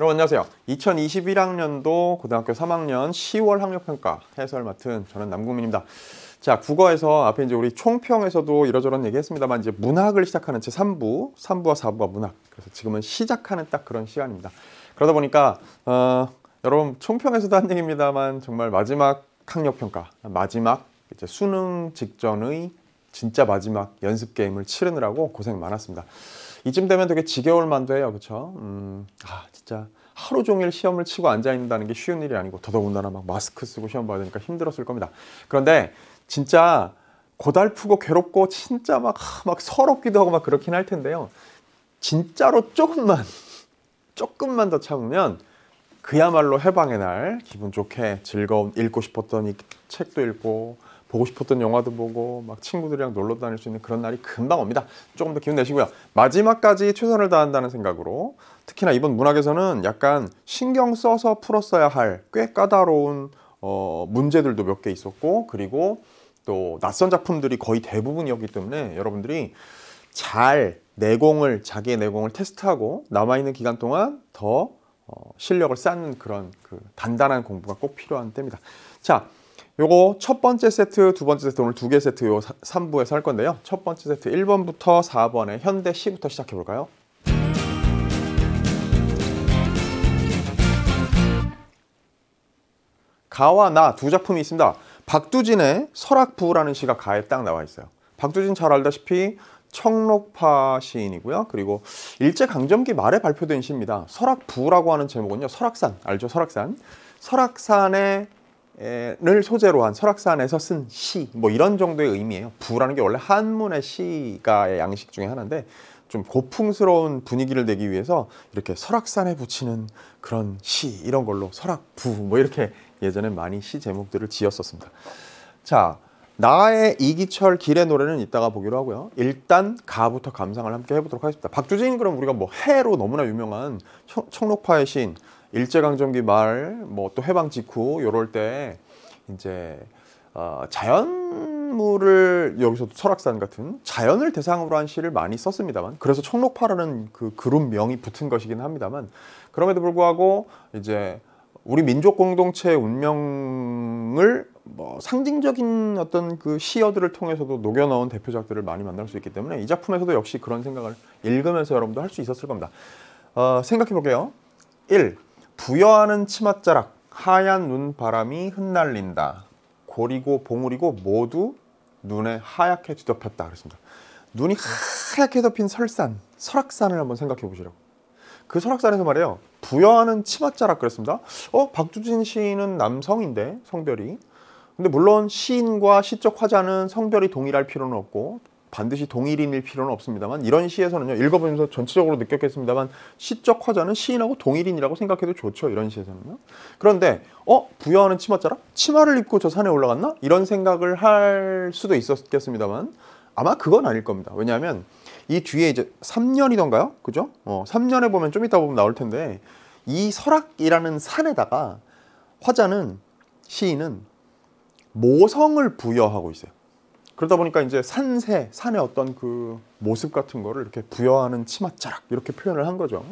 여러분 안녕하세요. 2021학년도 고등학교 3학년 10월 학력평가 해설 맡은 저는 남궁민입니다 자, 국어에서 앞에 이제 우리 총평에서도 이러저런 얘기 했습니다만 이제 문학을 시작하는 제 3부, 3부와 4부가 문학. 그래서 지금은 시작하는 딱 그런 시간입니다. 그러다 보니까 어, 여러분 총평에서도 한 얘기입니다만 정말 마지막 학력평가, 마지막 이제 수능 직전의 진짜 마지막 연습 게임을 치르느라고 고생 많았습니다. 이쯤 되면 되게 지겨울 만도 해요. 그렇죠? 음, 아, 진짜 하루 종일 시험을 치고 앉아 있는다는 게 쉬운 일이 아니고 더더군다나 막 마스크 쓰고 시험 봐야 되니까 힘들었을 겁니다. 그런데 진짜 고달프고 괴롭고 진짜 막, 막 서럽기도 하고 막 그렇긴 할 텐데요. 진짜로 조금만, 조금만 더 참으면 그야말로 해방의 날, 기분 좋게 즐거운 읽고 싶었던 이 책도 읽고 보고 싶었던 영화도 보고 막 친구들이랑 놀러 다닐 수 있는 그런 날이 금방 옵니다. 조금 더 기운 내시고요. 마지막까지 최선을 다한다는 생각으로 특히나 이번 문학에서는 약간 신경 써서 풀었어야 할 꽤 까다로운 어, 문제들도 몇 개 있었고 그리고 또 낯선 작품들이 거의 대부분이었기 때문에 여러분들이 잘 내공을 자기의 내공을 테스트하고 남아있는 기간 동안 더 어, 실력을 쌓는 그런 그 단단한 공부가 꼭 필요한 때입니다. 자, 요거 첫 번째 세트, 두 번째 세트 오늘 두 개 세트 요 3부에서 할 건데요. 첫 번째 세트 1번부터 4번에 현대 시부터 시작해 볼까요? 가와 나 두 작품이 있습니다. 박두진의 설악부라는 시가 가에 딱 나와 있어요. 박두진 잘 알다시피 청록파 시인이고요. 그리고 일제강점기 말에 발표된 시입니다. 설악부라고 하는 제목은요. 설악산 알죠? 설악산. 설악산에를 소재로 한 설악산에서 쓴 시 뭐 이런 정도의 의미예요. 부라는 게 원래 한문의 시가의 양식 중에 하나인데 좀 고풍스러운 분위기를 내기 위해서 이렇게 설악산에 붙이는 그런 시 이런 걸로 설악부 뭐 이렇게 예전에 많이 시 제목들을 지었었습니다. 자, 나의 이기철 길의 노래는 이따가 보기로 하고요. 일단 가부터 감상을 함께 해보도록 하겠습니다. 박주진 그럼 우리가 뭐 해로 너무나 유명한 청, 록파의 신, 일제강점기 말, 뭐 또 해방 직후 요럴 때 이제 어, 자연물을 여기서도 설악산 같은 자연을 대상으로 한 시를 많이 썼습니다만 그래서 청록파라는 그 그룹 명이 붙은 것이긴 합니다만 그럼에도 불구하고 이제 우리 민족 공동체의 운명을 뭐 상징적인 어떤 그 시어들을 통해서도 녹여 넣은 대표작들을 많이 만날 수 있기 때문에 이 작품에서도 역시 그런 생각을 읽으면서 여러분도 할 수 있었을 겁니다. 어, 생각해 볼게요. 1. 부여하는 치맛자락 하얀 눈바람이 흩날린다. 고리고 봉우리고 모두 눈에 하얗게 뒤덮였다 그랬습니다. 눈이 하얗게 덮인 설산, 설악산을 한번 생각해 보시라고. 그 설악산에서 말이에요. 부여하는 치맛자락 그랬습니다. 어? 박주진 시인은 남성인데 성별이 근데 물론 시인과 시적 화자는 성별이 동일할 필요는 없고 반드시 동일인일 필요는 없습니다만 이런 시에서는요 읽어보면서 전체적으로 느꼈겠습니다만 시적 화자는 시인하고 동일인이라고 생각해도 좋죠 이런 시에서는요 그런데 어 부여하는 치맛자락 치마를 입고 저 산에 올라갔나 이런 생각을 할 수도 있었겠습니다만 아마 그건 아닐 겁니다 왜냐하면 이 뒤에 이제 3년이던가요? 그죠? 어, 3년에 보면 좀 이따 보면 나올 텐데 이 설악이라는 산에다가 화자는 시인은 모성을 부여하고 있어요. 그러다 보니까 이제 산새, 산의 어떤 그 모습 같은 거를 이렇게 부여하는 치맛자락 이렇게 표현을 한 거죠.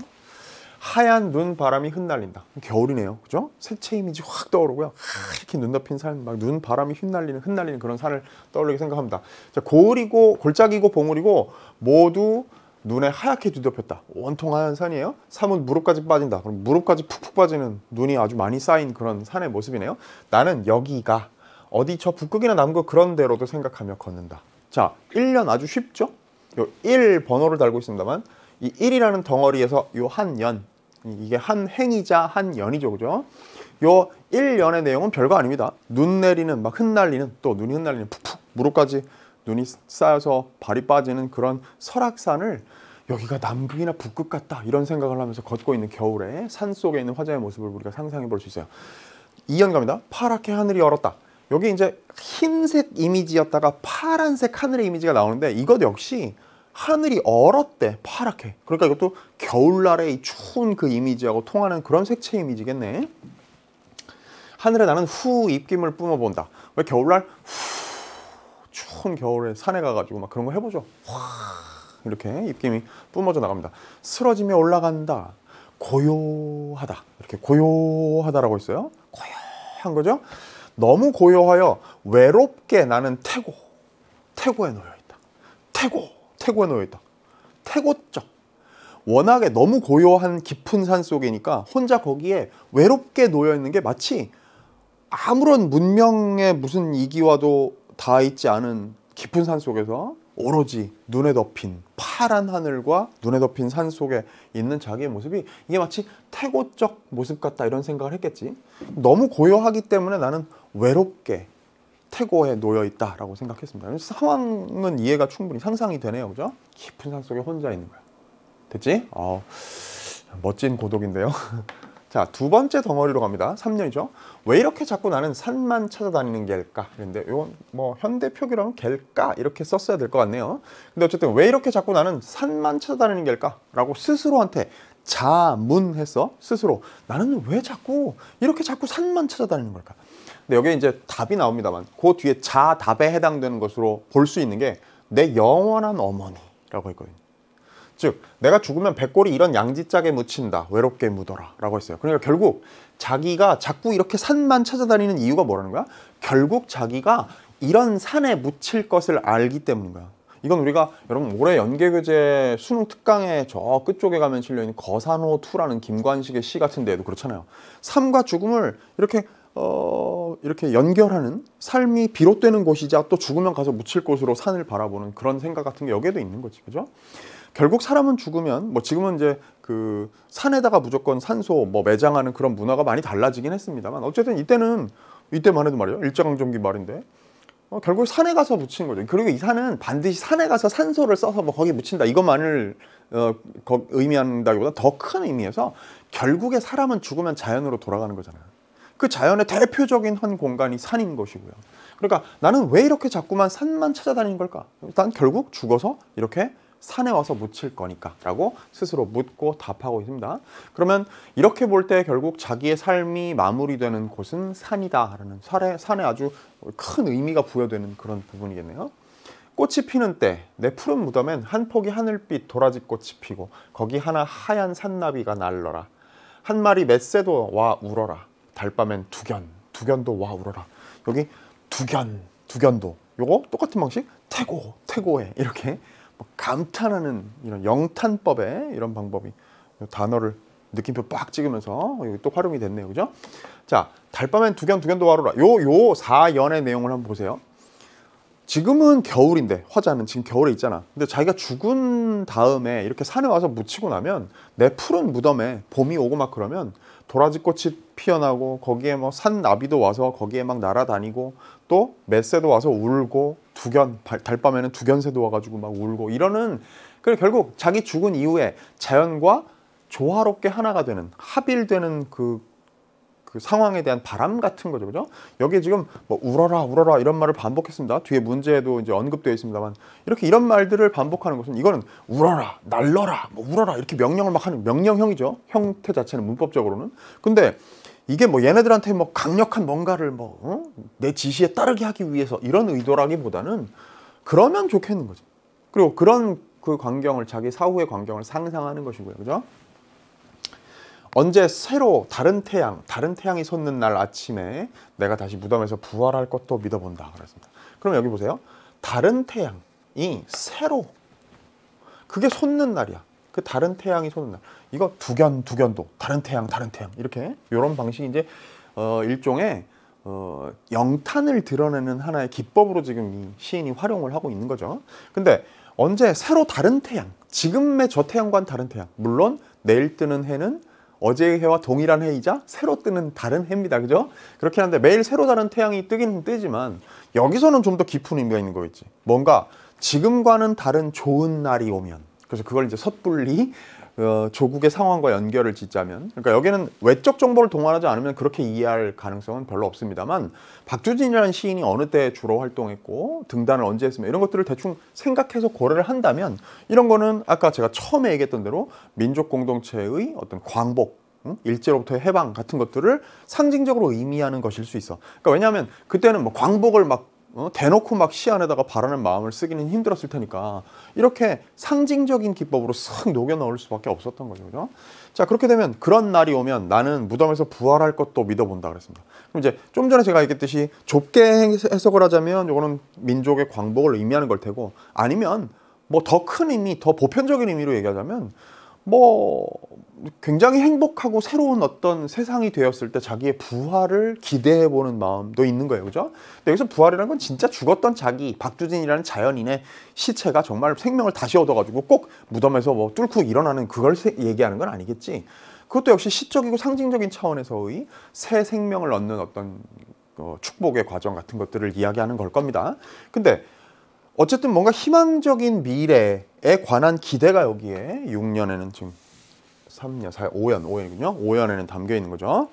하얀 눈 바람이 흩날린다. 겨울이네요. 그죠? 새 채 이미지 확 떠오르고요. 이렇게 눈 덮인 산, 막 눈 바람이 흩날리는, 흩날리는 그런 산을 떠올리게 생각합니다. 자, 고을이고, 골짜기고, 봉우리고, 모두 눈에 하얗게 뒤덮였다. 온통 하얀 산이에요. 산은 무릎까지 빠진다. 그럼 무릎까지 푹푹 빠지는 눈이 아주 많이 쌓인 그런 산의 모습이네요. 나는 여기가 어디 저 북극이나 남극 그런 데로도 생각하며 걷는다. 자, 1년 아주 쉽죠? 요1 번호를 달고 있습니다만 이 1이라는 덩어리에서 요 한 년, 이게 한 행이자 한 연이죠. 그죠? 요 1년의 내용은 별거 아닙니다. 눈 내리는, 막 흩날리는, 또 눈이 흩날리는 푹푹 무릎까지 눈이 쌓여서 발이 빠지는 그런 설악산을 여기가 남극이나 북극 같다 이런 생각을 하면서 걷고 있는 겨울에 산 속에 있는 화자의 모습을 우리가 상상해 볼 수 있어요. 2년 갑니다. 파랗게 하늘이 얼었다. 여기 이제 흰색 이미지였다가 파란색 하늘의 이미지가 나오는데 이것 역시 하늘이 얼었대 파랗게 그러니까 이것도 겨울날의 추운 그 이미지하고 통하는 그런 색채 이미지겠네 하늘에 나는 후 입김을 뿜어본다 왜 겨울날 후 추운 겨울에 산에 가가지고 막 그런 거 해보죠 와 이렇게 입김이 뿜어져 나갑니다 쓰러지며 올라간다 고요하다 이렇게 고요하다라고 있어요 고요한 거죠 너무 고요하여 외롭게 나는 태고 태고에 놓여있다 태고 태고에 놓여있다 태고적 워낙에 너무 고요한 깊은 산 속이니까 혼자 거기에 외롭게 놓여있는 게 마치 아무런 문명의 무슨 이기와도 닿아있지 않은 깊은 산 속에서 오로지 눈에 덮인 파란 하늘과 눈에 덮인 산 속에 있는 자기의 모습이 이게 마치 태고적 모습 같다 이런 생각을 했겠지. 너무 고요하기 때문에 나는 외롭게 태고에 놓여 있다라고 생각했습니다. 상황은 이해가 충분히 상상이 되네요, 그죠? 깊은 산 속에 혼자 있는 거야. 됐지? 어, 멋진 고독인데요. 자, 두 번째 덩어리로 갑니다. 3년이죠. 왜 이렇게 자꾸 나는 산만 찾아다니는 게까 그런데 이건 뭐 현대 표기라면 갤까? 이렇게 썼어야 될 것 같네요. 근데 어쨌든 왜 이렇게 자꾸 나는 산만 찾아다니는 게까 라고 스스로한테 자문했어. 스스로. 나는 왜 자꾸 이렇게 자꾸 산만 찾아다니는 걸까? 근데 여기에 이제 답이 나옵니다만 그 뒤에 자답에 해당되는 것으로 볼 수 있는 게 내 영원한 어머니라고 있거든요. 즉 내가 죽으면 백골이 이런 양지짝에 묻힌다 외롭게 묻어라 라고 했어요 그러니까 결국 자기가 자꾸 이렇게 산만 찾아다니는 이유가 뭐라는 거야? 결국 자기가 이런 산에 묻힐 것을 알기 때문인 거야 이건 우리가 여러분 올해 연계교재 수능 특강의 저 끝쪽에 가면 실려있는 거산호2라는 김관식의 시 같은 데에도 그렇잖아요 삶과 죽음을 이렇게 어, 이렇게 연결하는 삶이 비롯되는 곳이자 또 죽으면 가서 묻힐 곳으로 산을 바라보는 그런 생각 같은 게 여기에도 있는 거지, 그죠? 결국 사람은 죽으면 뭐 지금은 이제 그 산에다가 무조건 산소 뭐 매장하는 그런 문화가 많이 달라지긴 했습니다만 어쨌든 이때는 이때만 해도 말이에요 일제강점기 말인데 어, 결국 산에 가서 묻힌 거죠. 그리고 이 산은 반드시 산에 가서 산소를 써서 뭐 거기 묻힌다 이것만을 어, 거, 의미한다기보다 더 큰 의미에서 결국에 사람은 죽으면 자연으로 돌아가는 거잖아요. 그 자연의 대표적인 한 공간이 산인 것이고요. 그러니까 나는 왜 이렇게 자꾸만 산만 찾아다니는 걸까? 난 결국 죽어서 이렇게 산에 와서 묻힐 거니까 라고 스스로 묻고 답하고 있습니다. 그러면 이렇게 볼 때 결국 자기의 삶이 마무리되는 곳은 산이다 라는 산에, 산에 아주 큰 의미가 부여되는 그런 부분이겠네요. 꽃이 피는 때 내 푸른 무덤엔 한 폭이 하늘빛 도라지꽃이 피고 거기 하나 하얀 산나비가 날러라 한 마리 멧새도 와 울어라 달밤엔 두견, 두견도 와우어라 여기 두견, 두견도. 요거 똑같은 방식 태고, 태고해 이렇게 뭐 감탄하는 이런 영탄법의 이런 방법이 단어를 느낌표 빡 찍으면서 여기 또 활용이 됐네요. 그죠? 자, 달밤엔 두견 두견도 와로라. 요 요 사연의 내용을 한번 보세요. 지금은 겨울인데 화자는 지금 겨울에 있잖아. 근데 자기가 죽은 다음에 이렇게 산에 와서 묻히고 나면 내 푸른 무덤에 봄이 오고 막 그러면 도라지 꽃이 피어나고 거기에 뭐 산나비도 와서 거기에 막 날아다니고 또 매새도 와서 울고 두견 달밤에는 두견새도 와가지고 막 울고 이러는 그 결국 자기 죽은 이후에 자연과 조화롭게 하나가 되는 합일되는 그그 상황에 대한 바람 같은 거죠. 그죠? 여기에 지금 뭐 울어라 울어라 이런 말을 반복했습니다. 뒤에 문제에도 이제 언급되어 있습니다만 이렇게 이런 말들을 반복하는 것은 이거는 울어라, 날러라, 뭐 울어라 이렇게 명령을 막 하는 명령형이죠. 형태 자체는 문법적으로는. 근데 이게 뭐 얘네들한테 뭐 강력한 뭔가를 뭐내 어? 지시에 따르게 하기 위해서 이런 의도라기보다는 그러면 좋겠는 거죠 그리고 그런 그 광경을 자기 사후의 광경을 상상하는 것이고요. 그죠? 언제 새로 다른 태양, 다른 태양이 솟는 날 아침에 내가 다시 무덤에서 부활할 것도 믿어본다 그랬습니다. 그럼 여기 보세요. 다른 태양이 새로 그게 솟는 날이야. 그 다른 태양이 솟는 날. 이거 두견 두견도 다른 태양 다른 태양 이렇게 이런 방식이 이제 어, 일종의 어, 영탄을 드러내는 하나의 기법으로 지금 이 시인이 활용을 하고 있는 거죠. 근데 언제 새로 다른 태양, 지금의 저 태양과는 다른 태양. 물론 내일 뜨는 해는 어제의 해와 동일한 해이자 새로 뜨는 다른 해입니다. 그죠? 그렇긴 한데 매일 새로 다른 태양이 뜨긴 뜨지만 여기서는 좀 더 깊은 의미가 있는 거겠지. 뭔가 지금과는 다른 좋은 날이 오면 그래서 그걸 이제 섣불리 어, 조국의 상황과 연결을 짓자면 그러니까 여기는 외적 정보를 동원하지 않으면 그렇게 이해할 가능성은 별로 없습니다만 박주진이라는 시인이 어느 때 주로 활동했고 등단을 언제 했으며 이런 것들을 대충 생각해서 고려를 한다면 이런 거는 아까 제가 처음에 얘기했던 대로 민족 공동체의 어떤 광복 일제로부터의 해방 같은 것들을 상징적으로 의미하는 것일 수 있어. 그러니까 왜냐하면 그때는 뭐 광복을 막 어? 대놓고 막시 안에다가 바라는 마음을 쓰기는 힘들었을 테니까 이렇게 상징적인 기법으로 싹 녹여 넣을 수밖에 없었던 거죠. 그죠? 자 그렇게 되면 그런 날이 오면 나는 무덤에서 부활할 것도 믿어본다 그랬습니다. 그럼 이제 좀 전에 제가 얘기했듯이 좁게 해석을 하자면 이거는 민족의 광복을 의미하는 걸 테고 아니면 뭐 더 큰 의미, 더 보편적인 의미로 얘기하자면 뭐 굉장히 행복하고 새로운 어떤 세상이 되었을 때 자기의 부활을 기대해 보는 마음도 있는 거예요. 그죠? 근데 여기서 부활이라는 건 진짜 죽었던 자기 박주진이라는 자연인의 시체가 정말 생명을 다시 얻어 가지고 꼭 무덤에서 뭐 뚫고 일어나는 그걸 얘기하는 건 아니겠지. 그것도 역시 시적이고 상징적인 차원에서의 새 생명을 얻는 어떤 어, 축복의 과정 같은 것들을 이야기하는 걸 겁니다. 근데 어쨌든 뭔가 희망적인 미래에 관한 기대가 여기에 6년에는 지금 3년, 4년, 5년, 5년이군요. 5년에는 담겨 있는 거죠.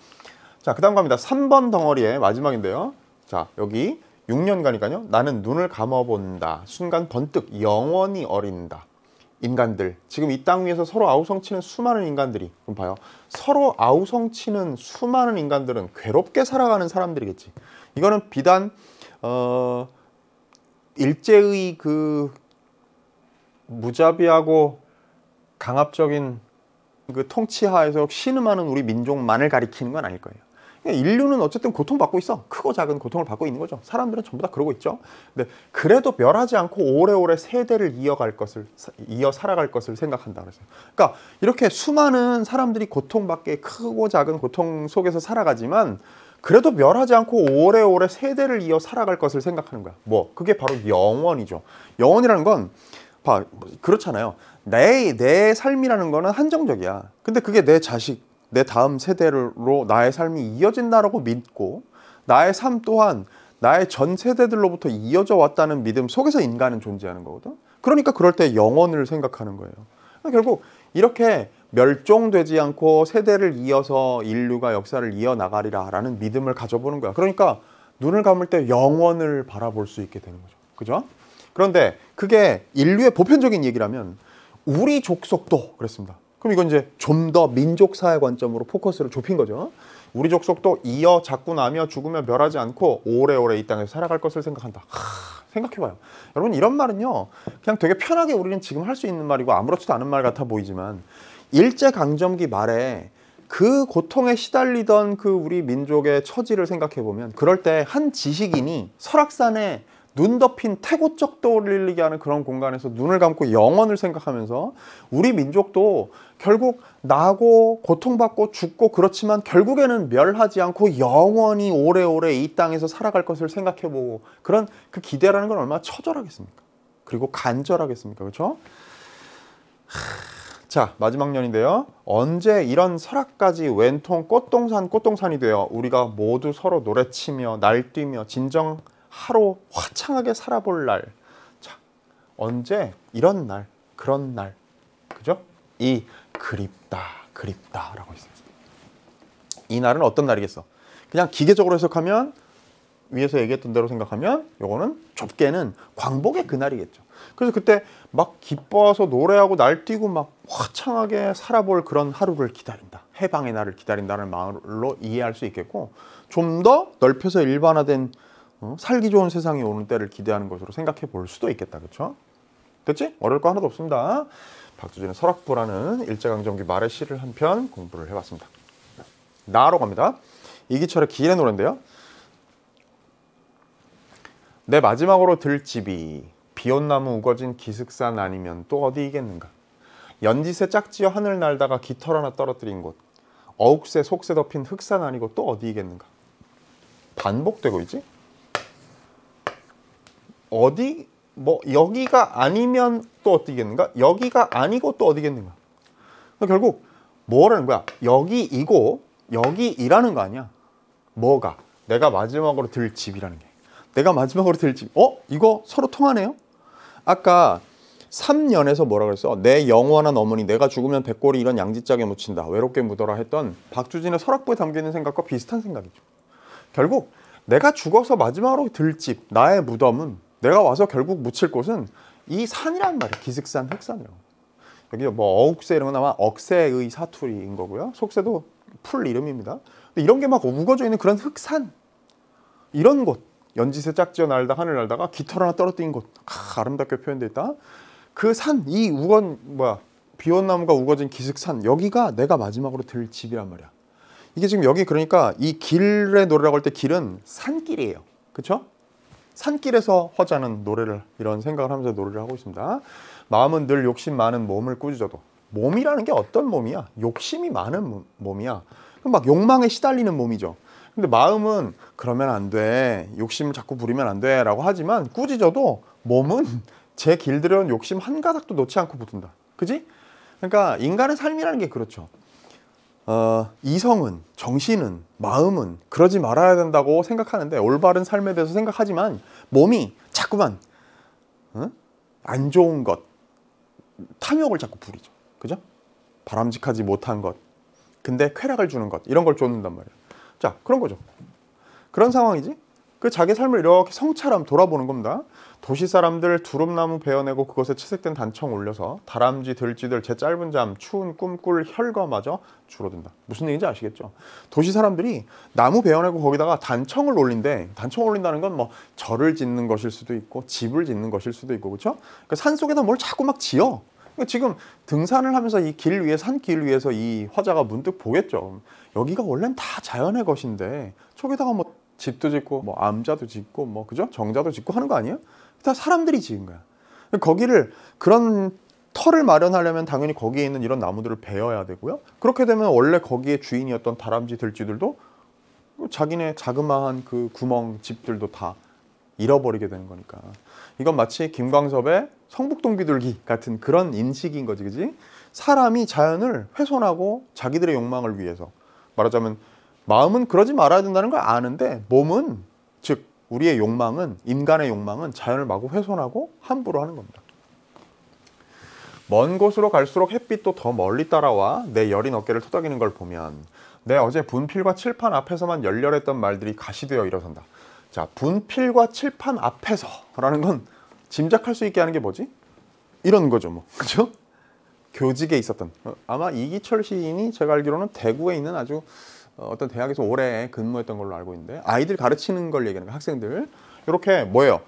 자, 그 다음 갑니다. 3번 덩어리의 마지막인데요. 자, 여기 6년간이니까요. 나는 눈을 감아본다. 순간 번뜩 영원히 어린다. 인간들, 지금 이 땅 위에서 서로 아우성치는 수많은 인간들이 그럼 봐요. 서로 아우성치는 수많은 인간들은 괴롭게 살아가는 사람들이겠지. 이거는 비단 어, 일제의 그 무자비하고 강압적인 그 통치하에서 신음하는 우리 민족만을 가리키는 건 아닐 거예요. 그러니까 인류는 어쨌든 고통받고 있어. 크고 작은 고통을 받고 있는 거죠. 사람들은 전부 다 그러고 있죠. 근데 그래도 멸하지 않고 오래오래 세대를 이어갈 것을, 이어 살아갈 것을 생각한다 그러니까 이렇게 수많은 사람들이 고통받게 크고 작은 고통 속에서 살아가지만 그래도 멸하지 않고 오래오래 세대를 이어 살아갈 것을 생각하는 거야. 뭐, 그게 바로 영원이죠. 영원이라는 건, 봐, 그렇잖아요. 내, 내 삶이라는 거는 한정적이야. 근데 그게 내 자식, 내 다음 세대로 나의 삶이 이어진다라고 믿고 나의 삶 또한 나의 전 세대들로부터 이어져 왔다는 믿음 속에서 인간은 존재하는 거거든. 그러니까 그럴 때영혼을 생각하는 거예요. 그러니까 결국 이렇게 멸종되지 않고 세대를 이어서 인류가 역사를 이어나가리라 라는 믿음을 가져보는 거야. 그러니까 눈을 감을 때영혼을 바라볼 수 있게 되는 거죠. 그죠? 그런데 그게 인류의 보편적인 얘기라면 우리 족속도 그랬습니다. 그럼 이건 이제 좀 더민족사회 관점으로 포커스를 좁힌 거죠. 우리 족속도 이어 자꾸 나며 죽으면 멸하지 않고 오래오래 이 땅에서 살아갈 것을 생각한다. 하, 생각해봐요. 여러분 이런 말은요. 그냥 되게 편하게 우리는 지금 할 수 있는 말이고 아무렇지도 않은 말 같아 보이지만 일제강점기 말에 그 고통에 시달리던 그 우리 민족의 처지를 생각해보면 그럴 때 한 지식인이 설악산에 눈 덮인 태고적 떠올리게 하는 그런 공간에서 눈을 감고 영원을 생각하면서 우리 민족도 결국 나고 고통받고 죽고 그렇지만 결국에는 멸하지 않고 영원히 오래오래 이 땅에서 살아갈 것을 생각해보고 그런 그 기대라는 건 얼마나 처절하겠습니까? 그리고 간절하겠습니까? 그렇죠? 자 마지막 년인데요 언제 이런 설악까지 왼통 꽃동산 꽃동산이 되어 우리가 모두 서로 노래치며 날뛰며 진정 하루 화창하게 살아볼 날. 자, 언제 이런 날, 그런 날. 그죠? 이 그립다, 그립다라고 있어요. 이 날은 어떤 날이겠어? 그냥 기계적으로 해석하면 위에서 얘기했던 대로 생각하면 요거는 좁게는 광복의 그날이겠죠. 그래서 그때 막 기뻐서 노래하고 날뛰고 막 화창하게 살아볼 그런 하루를 기다린다. 해방의 날을 기다린다는 말로 이해할 수 있겠고 좀 더 넓혀서 일반화된 어? 살기 좋은 세상이 오는 때를 기대하는 것으로 생각해 볼 수도 있겠다. 그렇죠? 됐지? 어려울 거 하나도 없습니다. 박두진의 설악부라는 일제강점기 말의 시를 한 편 공부를 해봤습니다. 나로 갑니다. 이기철의 길의 노래인데요. 내 마지막으로 들 집이 비온나무 우거진 기슭산 아니면 또 어디이겠는가. 연지새 짝지어 하늘 날다가 깃털 하나 떨어뜨린 곳. 어욱새 속새 덮인 흑산 아니고 또 어디이겠는가. 반복되고 있지? 어디 뭐 여기가 아니면 또 어디겠는가? 여기가 아니고 또 어디겠는가? 그러니까 결국 뭐라는 거야? 여기이고 여기이라는 거 아니야? 뭐가? 내가 마지막으로 들 집이라는 게. 내가 마지막으로 들 집. 어? 이거 서로 통하네요? 아까 3년에서 뭐라 그랬어? 내 영원한 어머니, 내가 죽으면 백골이 이런 양지짝에 묻힌다. 외롭게 묻어라 했던 박주진의 설악부에 담겨있는 생각과 비슷한 생각이죠. 결국 내가 죽어서 마지막으로 들 집, 나의 무덤은 내가 와서 결국 묻힐 곳은 이 산이란 말이에요. 기슭산, 흑산이라고. 여기 뭐억욱새 이런 건 아마 억새의 사투리인 거고요. 속세도풀 이름입니다. 근데 이런 게 막 우거져 있는 그런 흑산 이런 곳 연지새 짝지어 날다 하늘 날다가 깃털 하나 떨어뜨린 곳 아, 름답게 표현돼 있다. 그산이 우건 뭐야 비온나무가 우거진 기슭산 여기가 내가 마지막으로 들 집이란 말이야. 이게 지금 여기 그러니까 이 길의 노래라고 할 때 길은 산길이에요. 그렇죠? 산길에서 허자는 노래를 이런 생각을 하면서 노래를 하고 있습니다. 마음은 늘 욕심 많은 몸을 꾸짖어도 몸이라는 게 어떤 몸이야? 욕심이 많은 몸이야. 그럼 막 욕망에 시달리는 몸이죠. 근데 마음은 그러면 안 돼. 욕심을 자꾸 부리면 안 돼. 라고 하지만 꾸짖어도 몸은 제 길들여온 욕심 한 가닥도 놓지 않고 붙은다. 그지? 그러니까 인간의 삶이라는 게 그렇죠. 어, 이성은, 정신은, 마음은 그러지 말아야 된다고 생각하는데 올바른 삶에 대해서 생각하지만 몸이 자꾸만 응? 어? 안 좋은 것, 탐욕을 자꾸 부리죠. 그죠? 바람직하지 못한 것, 근데 쾌락을 주는 것 이런 걸 쫓는단 말이에요. 자, 그런 거죠. 그런 상황이지. 그 자기 삶을 이렇게 성처럼 돌아보는 겁니다. 도시 사람들 두릅나무 베어내고 그것에 채색된 단청 올려서 다람쥐, 들쥐들 제 짧은 잠, 추운 꿈꿀 혈과마저 줄어든다. 무슨 얘기인지 아시겠죠? 도시 사람들이 나무 베어내고 거기다가 단청을 올린대 단청 올린다는 건 뭐 절을 짓는 것일 수도 있고 집을 짓는 것일 수도 있고 그쵸 그러니까 산 속에다 뭘 자꾸 막 지어. 그러니까 지금 등산을 하면서 이 길 위에 산길 위에서 이 화자가 문득 보겠죠. 여기가 원래는 다 자연의 것인데 저기다가 뭐 집도 짓고 뭐 암자도 짓고 뭐 그죠? 정자도 짓고 하는 거 아니에요? 다 사람들이 지은 거야. 거기를 그런 터를 마련하려면 당연히 거기에 있는 이런 나무들을 베어야 되고요. 그렇게 되면 원래 거기에 주인이었던 다람쥐 들쥐들도 자기네 자그마한 그 구멍 집들도 다 잃어버리게 되는 거니까. 이건 마치 김광섭의 성북동비둘기 같은 그런 인식인 거지, 그지? 사람이 자연을 훼손하고 자기들의 욕망을 위해서 말하자면 마음은 그러지 말아야 된다는 걸 아는데 몸은 우리의 욕망은 인간의 욕망은 자연을 마구 훼손하고 함부로 하는 겁니다. 먼 곳으로 갈수록 햇빛도 더 멀리 따라와 내 여린 어깨를 토닥이는 걸 보면 내 어제 분필과 칠판 앞에서만 열렬했던 말들이 가시되어 일어선다. 자, 분필과 칠판 앞에서라는 건 짐작할 수 있게 하는 게 뭐지? 이런 거죠, 뭐. 그죠? 교직에 있었던 어, 아마 이기철 시인이 제가 알기로는 대구에 있는 아주 어, 어떤 대학에서 오래 근무했던 걸로 알고 있는데 아이들 가르치는 걸 얘기하는 거 학생들 이렇게 뭐예요?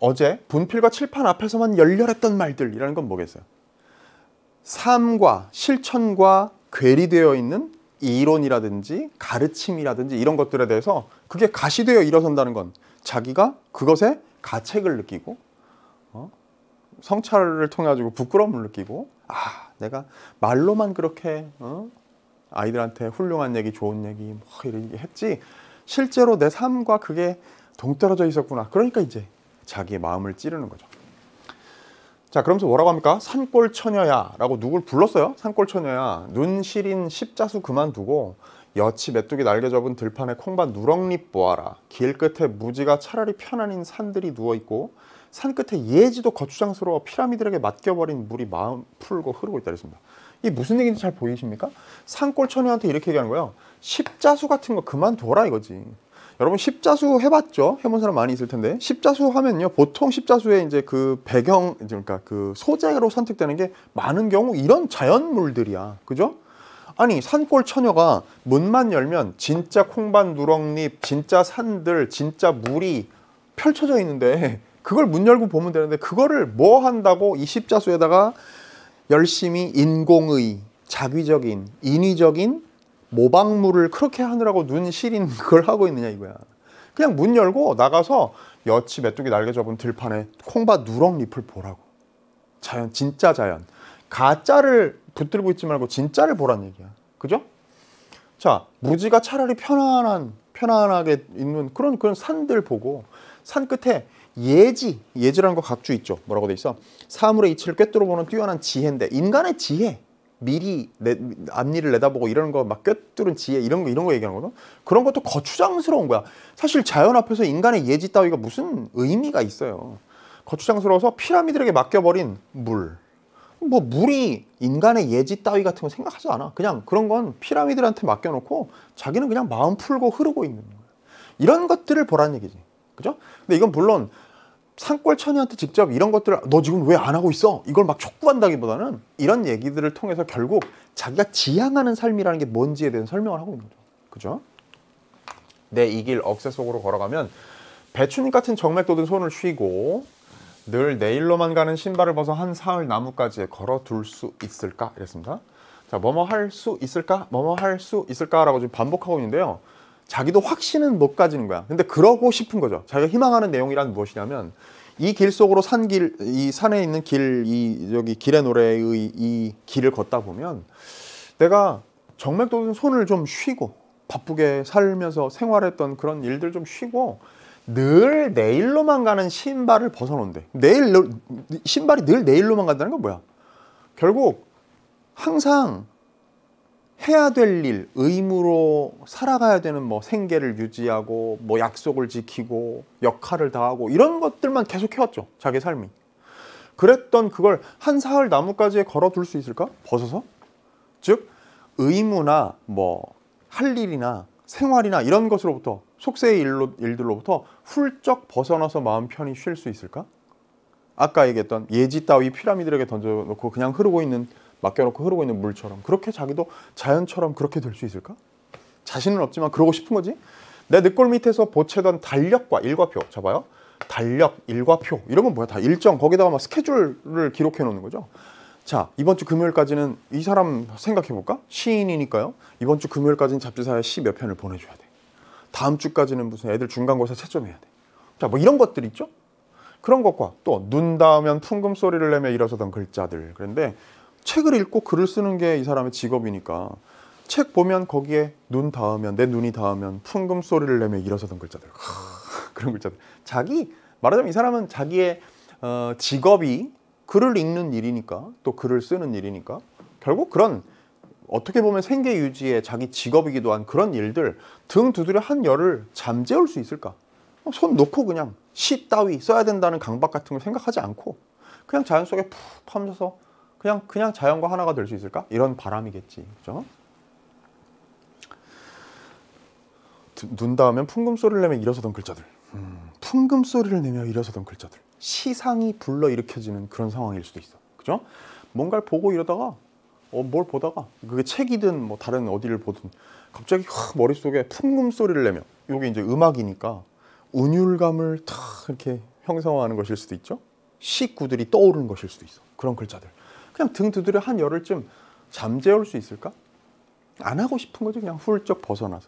어제 분필과 칠판 앞에서만 열렬했던 말들이라는 건 뭐겠어요? 삶과 실천과 괴리되어 있는 이론이라든지 가르침이라든지 이런 것들에 대해서 그게 가시되어 일어선다는 건 자기가 그것에 가책을 느끼고 어? 성찰을 통해 가지고 부끄러움을 느끼고 아 내가 말로만 그렇게 어? 아이들한테 훌륭한 얘기, 좋은 얘기 뭐 이런 얘기 했지 실제로 내 삶과 그게 동떨어져 있었구나. 그러니까 이제 자기의 마음을 찌르는 거죠. 자, 그러면서 뭐라고 합니까? 산골 처녀야 라고 누굴 불렀어요? 산골 처녀야. 눈 시린 십자수 그만두고 여치 메뚜기 날개 접은 들판에 콩밭 누렁잎 보아라. 길 끝에 무지가 차라리 편안인 산들이 누워있고 산 끝에 예지도 거추장스러워 피라미드에게 맡겨버린 물이 마음 풀고 흐르고 있다 그랬습니다. 이게 무슨 얘기인지 잘 보이십니까? 산골 처녀한테 이렇게 얘기하는 거예요. 십자수 같은 거 그만둬라 이거지. 여러분 십자수 해봤죠? 해본 사람 많이 있을 텐데 십자수 하면요 보통 십자수의 이제 그 배경 그러니까 그 소재로 선택되는 게 많은 경우 이런 자연물들이야, 그죠? 아니 산골 처녀가 문만 열면 진짜 콩밭 누렁잎, 진짜 산들, 진짜 물이 펼쳐져 있는데 그걸 문 열고 보면 되는데 그거를 뭐 한다고 이 십자수에다가 열심히 인공의, 자기적인, 인위적인 모방물을 그렇게 하느라고 눈 시린 걸 하고 있느냐 이거야. 그냥 문 열고 나가서 여치 메뚜기 날개 접은 들판에 콩밭 누렁잎을 보라고. 자연, 진짜 자연. 가짜를 붙들고 있지 말고 진짜를 보란 얘기야. 그죠? 자, 무지가 차라리 편안한, 편안하게 있는 그런, 그런 산들 보고 산 끝에 예지, 예지라는 거 각주 있죠. 뭐라고 돼 있어? 사물의 이치를 꿰뚫어 보는 뛰어난 지혜인데 인간의 지혜, 미리 내, 앞니를 내다보고 이런 거 막 꿰뚫은 지혜 이런 거 이런 거 얘기하는 거죠. 그런 것도 거추장스러운 거야. 사실 자연 앞에서 인간의 예지 따위가 무슨 의미가 있어요. 거추장스러워서 피라미드에게 맡겨버린 물. 뭐 물이 인간의 예지 따위 같은 거 생각하지 않아. 그냥 그런 건 피라미드한테 맡겨놓고 자기는 그냥 마음 풀고 흐르고 있는 거예요. 이런 것들을 보란 얘기지. 그죠? 근데 이건 물론 산골천이한테 직접 이런 것들을 너 지금 왜 안 하고 있어? 이걸 막 촉구한다기보다는 이런 얘기들을 통해서 결국 자기가 지향하는 삶이라는 게 뭔지에 대한 설명을 하고 있는 거죠. 그죠? 내 이 길 억새 속으로 걸어가면 배추잎 같은 정맥 돋은 손을 쉬고 늘 내일로만 가는 신발을 벗어 한 사흘 나뭇가지에 걸어둘 수 있을까? 이랬습니다. 자, 뭐뭐 할 수 있을까? 뭐뭐 할 수 있을까? 라고 지금 반복하고 있는데요. 자기도 확신은 못 가지는 거야. 근데 그러고 싶은 거죠. 자기가 희망하는 내용이란 무엇이냐면 이 길 속으로 산 길, 이 산에 있는 길, 이 여기 길의 노래의 이 길을 걷다 보면 내가 정맥 도은 손을 좀 쉬고 바쁘게 살면서 생활했던 그런 일들 좀 쉬고 늘 내일로만 가는 신발을 벗어놓은대 내일 로 신발이 늘 내일로만 간다는 건 뭐야? 결국 항상 해야 될 일, 의무로 살아가야 되는 뭐 생계를 유지하고 뭐 약속을 지키고 역할을 다하고 이런 것들만 계속 해왔죠. 자기 삶이. 그랬던 그걸 한 사흘 나뭇가지에 걸어둘 수 있을까? 벗어서? 즉 의무나 뭐 할 일이나 생활이나 이런 것으로부터 속세의 일로, 일들로부터 훌쩍 벗어나서 마음 편히 쉴 수 있을까? 아까 얘기했던 예지 따위 피라미드에게 던져놓고 그냥 흐르고 있는 맡겨놓고 흐르고 있는 물처럼 그렇게 자기도 자연처럼 그렇게 될 수 있을까? 자신은 없지만 그러고 싶은 거지. 내 늑골 밑에서 보채던 달력과 일과표 잡아요. 달력, 일과표 이런 건 뭐야? 다 일정 거기다가 막 스케줄을 기록해 놓는 거죠. 자 이번 주 금요일까지는 이 사람 생각해 볼까? 시인이니까요. 이번 주 금요일까지는 잡지사에 시 몇 편을 보내줘야 돼. 다음 주까지는 무슨 애들 중간고사 채점해야 돼. 자 뭐 이런 것들 있죠? 그런 것과 또 눈 닿으면 풍금 소리를 내며 일어서던 글자들 그런데 책을 읽고 글을 쓰는 게 이 사람의 직업이니까 책 보면 거기에 눈 닿으면 내 눈이 닿으면 풍금 소리를 내며 일어서던 글자들 그런 글자들 자기 말하자면 이 사람은 자기의 어, 직업이 글을 읽는 일이니까 또 글을 쓰는 일이니까 결국 그런 어떻게 보면 생계 유지에 자기 직업이기도 한 그런 일들 등 두드려 한 열을 잠재울 수 있을까? 뭐 손 놓고 그냥 시 따위 써야 된다는 강박 같은 걸 생각하지 않고 그냥 자연 속에 푹 파면서 그냥 그냥 자연과 하나가 될 수 있을까? 이런 바람이겠지. 그죠? 눈 닿으면 풍금 소리를 내며 일어서던 글자들. 음, 풍금 소리를 내며 일어서던 글자들. 시상이 불러 일으켜지는 그런 상황일 수도 있어. 그죠? 뭔가를 보고 이러다가 어, 뭘 보다가 그게 책이든 뭐 다른 어디를 보든 갑자기 확 머릿속에 풍금 소리를 내며 이게 이제 음악이니까 운율감을 탁 이렇게 형성하는 것일 수도 있죠. 식구들이 떠오르는 것일 수도 있어. 그런 글자들. 그냥 등 두드려 한 열흘쯤 잠재울 수 있을까? 안 하고 싶은 거죠 그냥 훌쩍 벗어나서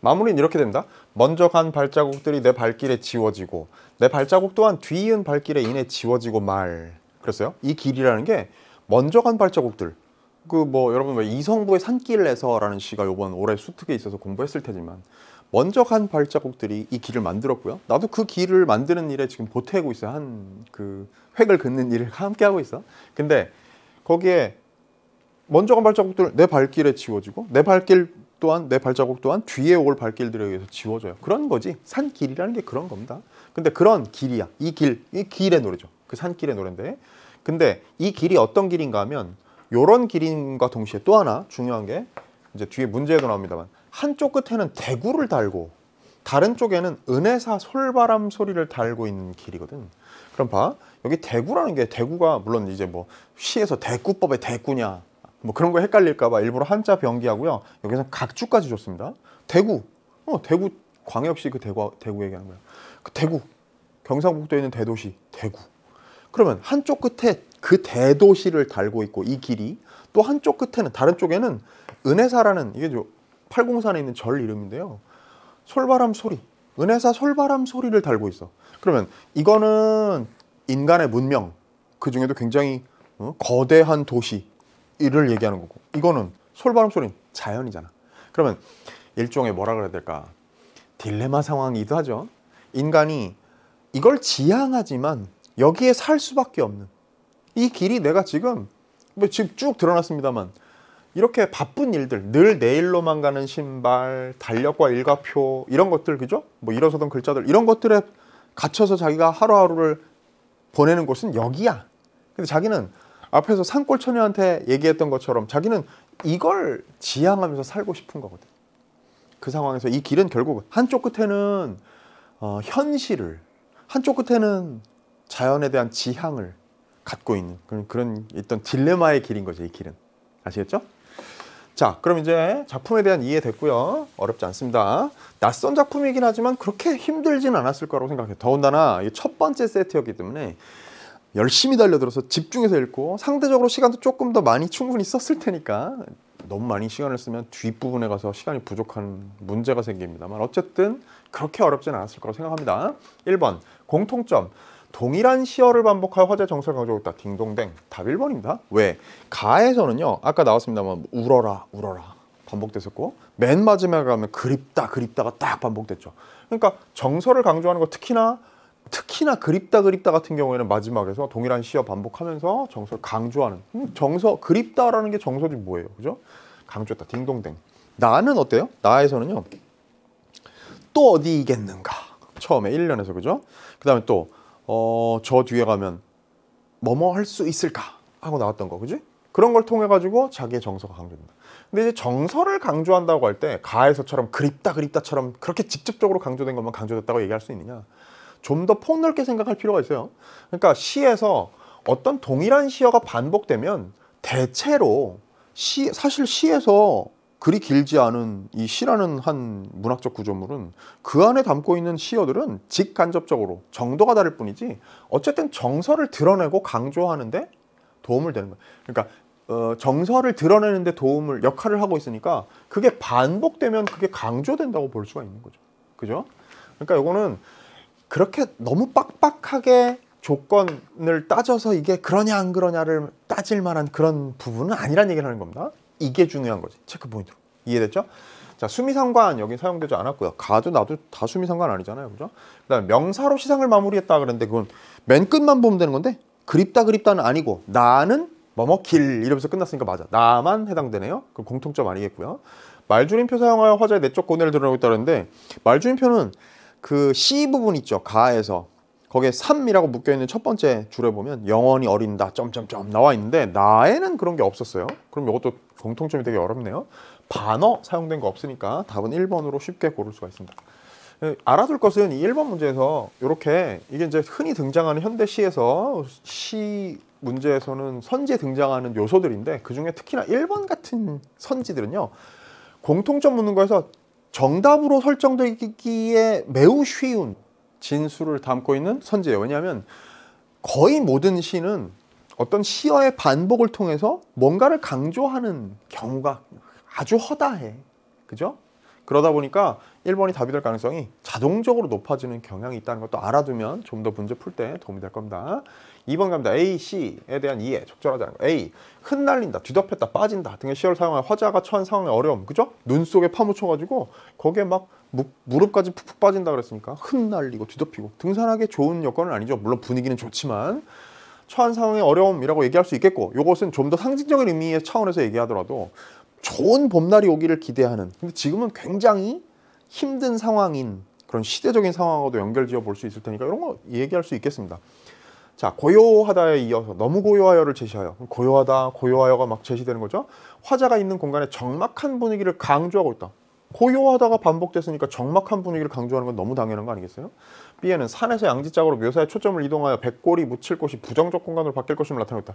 마무리는 이렇게 됩니다 먼저 간 발자국들이 내 발길에 지워지고 내 발자국 또한 뒤이은 발길에 인해 지워지고 말 그랬어요 이 길이라는 게 먼저 간 발자국들 그 뭐 여러분 이성부의 산길에서 라는 시가 요번 올해 수특에 있어서 공부했을 테지만 먼저 간 발자국들이 이 길을 만들었고요 나도 그 길을 만드는 일에 지금 보태고 있어 한 그 획을 긋는 일을 함께 하고 있어 근데 거기에 먼저간 발자국들은 내 발길에 지워지고 내 발길 또한 내 발자국 또한 뒤에 올 발길들에 의해서 지워져요. 그런 거지. 산길이라는 게 그런 겁니다. 근데 그런 길이야. 이 길, 이 길의 노래죠. 그 산길의 노래인데. 근데 이 길이 어떤 길인가 하면 요런 길인과 동시에 또 하나 중요한 게 이제 뒤에 문제에도 나옵니다만 한쪽 끝에는 대구를 달고 다른 쪽에는 은혜사 솔바람 소리를 달고 있는 길이거든. 그럼 봐. 여기 대구라는 게 대구가 물론 이제 뭐 시에서 대구법의 대구냐 뭐 그런 거 헷갈릴까봐 일부러 한자 변기하고요. 여기서 각주까지 줬습니다. 대구, 어 대구 광역시 그 대구 대구 얘기하는 거야그 대구 경상북도에 있는 대도시 대구. 그러면 한쪽 끝에 그 대도시를 달고 있고 이 길이 또 한쪽 끝에는 다른 쪽에는 은혜사라는 이게 저 팔공산에 있는 절 이름인데요. 솔바람 소리, 은혜사 솔바람 소리를 달고 있어. 그러면 이거는 인간의 문명 그 중에도 굉장히 어? 거대한 도시 를 얘기하는 거고 이거는 솔바람 소리 자연이잖아. 그러면 일종의 뭐라 그래야 될까? 딜레마 상황이기도 하죠. 인간이 이걸 지향하지만 여기에 살 수밖에 없는 이 길이 내가 지금 뭐 지금 쭉 드러났습니다만 이렇게 바쁜 일들 늘 내일로만 가는 신발 달력과 일과표 이런 것들 그죠? 뭐 일어서던 글자들 이런 것들에 갇혀서 자기가 하루하루를 보내는 곳은 여기야. 근데 자기는 앞에서 산골 처녀한테 얘기했던 것처럼 자기는 이걸 지향하면서 살고 싶은 거거든. 그 상황에서 이 길은 결국 한쪽 끝에는 어, 현실을, 한쪽 끝에는 자연에 대한 지향을 갖고 있는 그런, 그런 있던 딜레마의 길인 거죠, 이 길은. 아시겠죠? 자, 그럼 이제 작품에 대한 이해 됐고요. 어렵지 않습니다. 낯선 작품이긴 하지만 그렇게 힘들진 않았을 거라고 생각해요. 더군다나 첫 번째 세트였기 때문에 열심히 달려들어서 집중해서 읽고 상대적으로 시간도 조금 더 많이 충분히 썼을 테니까 너무 많이 시간을 쓰면 뒷부분에 가서 시간이 부족한 문제가 생깁니다만 어쨌든 그렇게 어렵진 않았을 거라고 생각합니다. 1번 공통점 동일한 시어를 반복할 화재 정설 강조였다. 딩동댕. 답 1번입니다. 왜? 가에서는요. 아까 나왔습니다만 울어라 울어라 반복됐었고 맨 마지막에 가면 그립다 그립다가 딱 반복됐죠. 그러니까 정서를 강조하는 거 특히나 특히나 그립다 그립다 같은 경우에는 마지막에서 동일한 시어 반복하면서 정서를 강조하는 음, 정서 그립다라는 게 정서지 뭐예요. 그죠? 강조했다. 딩동댕. 나는 어때요? 나에서는요. 또 어디겠는가. 처음에 1년에서 그죠? 그 다음에 또 어, 저 뒤에 가면 뭐뭐 할 수 있을까 하고 나왔던 거 그지? 그런 걸 통해 가지고 자기의 정서가 강조된다 근데 이제 정서를 강조한다고 할 때 가에서처럼 그립다 그립다처럼 그렇게 직접적으로 강조된 것만 강조됐다고 얘기할 수 있느냐 좀 더 폭넓게 생각할 필요가 있어요 그러니까 시에서 어떤 동일한 시어가 반복되면 대체로 시, 사실 시에서 그리 길지 않은 이 시라는 한 문학적 구조물은 그 안에 담고 있는 시어들은 직간접적으로 정도가 다를 뿐이지 어쨌든 정서를 드러내고 강조하는데 도움을 되는 거예요. 그러니까 어, 정서를 드러내는데 도움을 역할을 하고 있으니까 그게 반복되면 그게 강조된다고 볼 수가 있는 거죠. 그죠? 그러니까 이거는 그렇게 너무 빡빡하게 조건을 따져서 이게 그러냐 안 그러냐를 따질 만한 그런 부분은 아니란 얘기를 하는 겁니다. 이게 중요한 거지. 체크 포인트로. 이해됐죠? 자, 수미상관 여기 사용되지 않았고요. 가도 나도 다 수미상관 아니잖아요. 그죠? 그다음에 명사로 시상을 마무리했다 그랬는데 그건 맨 끝만 보면 되는 건데 그립다 그립다는 아니고 나는 뭐 뭐 길 이러면서 끝났으니까 맞아. 나만 해당되네요. 그럼 공통점 아니겠고요. 말줄임표 사용하여 화자의 내적 고뇌를 드러내고 있다는데 말줄임표는 그 C 부분 있죠. 가에서 거기에 삶이라고 묶여있는 첫 번째 줄에 보면 영원히 어린다 점점점 나와 있는데 나에는 그런 게 없었어요 그럼 이것도 공통점이 되게 어렵네요 반어 사용된 거 없으니까 답은 1번으로 쉽게 고를 수가 있습니다 예, 알아둘 것은 이 1번 문제에서 이렇게 이게 이제 흔히 등장하는 현대시에서 시 문제에서는 선지에 등장하는 요소들인데 그중에 특히나 1번 같은 선지들은요 공통점 묻는 거에서 정답으로 설정되기에 매우 쉬운 진술을 담고 있는 선지예요. 왜냐하면 거의 모든 시는 어떤 시어의 반복을 통해서 뭔가를 강조하는 경우가 아주 허다해. 그죠? 그러다 보니까 1번이 답이 될 가능성이 자동적으로 높아지는 경향이 있다는 것도 알아두면 좀 더 문제 풀 때 도움이 될 겁니다. 2번 갑니다. A, C에 대한 이해 적절하지 않은 거. A. 흩날린다, 뒤덮였다, 빠진다 등의 시어를 사용하여 화자가 처한 상황의 어려움. 그죠? 눈 속에 파묻혀가지고 거기에 막 무, 무릎까지 푹푹 빠진다 그랬으니까 흩날리고 뒤덮이고 등산하기 좋은 여건은 아니죠. 물론 분위기는 좋지만 처한 상황의 어려움이라고 얘기할 수 있겠고 이것은 좀 더 상징적인 의미의 차원에서 얘기하더라도 좋은 봄날이 오기를 기대하는 근데 지금은 굉장히 힘든 상황인 그런 시대적인 상황하고도 연결지어 볼 수 있을 테니까 이런 거 얘기할 수 있겠습니다. 자 고요하다에 이어서 너무 고요하여를 제시하여 고요하다 고요하여가 막 제시되는 거죠 화자가 있는 공간에 적막한 분위기를 강조하고 있다 고요하다가 반복됐으니까 적막한 분위기를 강조하는 건 너무 당연한 거 아니겠어요? B에는 산에서 양지짝으로 묘사의 초점을 이동하여 백골이 묻힐 곳이 부정적 공간으로 바뀔 것임을 나타내고 있다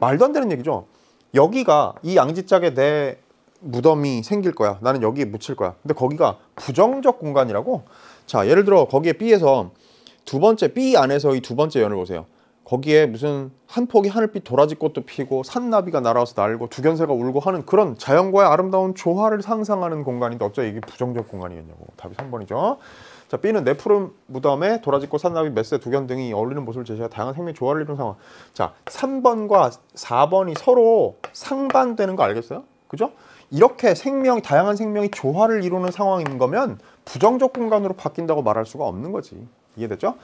말도 안 되는 얘기죠 여기가 이 양지짝에 내 무덤이 생길 거야 나는 여기에 묻힐 거야 근데 거기가 부정적 공간이라고 자 예를 들어 거기에 B에서 두 번째 B 안에서 이 두 번째 연을 보세요 거기에 무슨 한 폭이 하늘빛 도라지꽃도 피고 산나비가 날아와서 날고 두견새가 울고 하는 그런 자연과의 아름다운 조화를 상상하는 공간인데 어째 이게 부정적 공간이겠냐고 답이 3번이죠 자 B는 내 푸른 무덤에 도라지꽃, 산나비, 메세, 두견 등이 어울리는 모습을 제시하여 다양한 생명 조화를 이룬 상황 자 3번과 4번이 서로 상반되는 거 알겠어요? 그죠? 이렇게 생명, 다양한 생명이 조화를 이루는 상황인 거면 부정적 공간으로 바뀐다고 말할 수가 없는 거지 이해됐죠?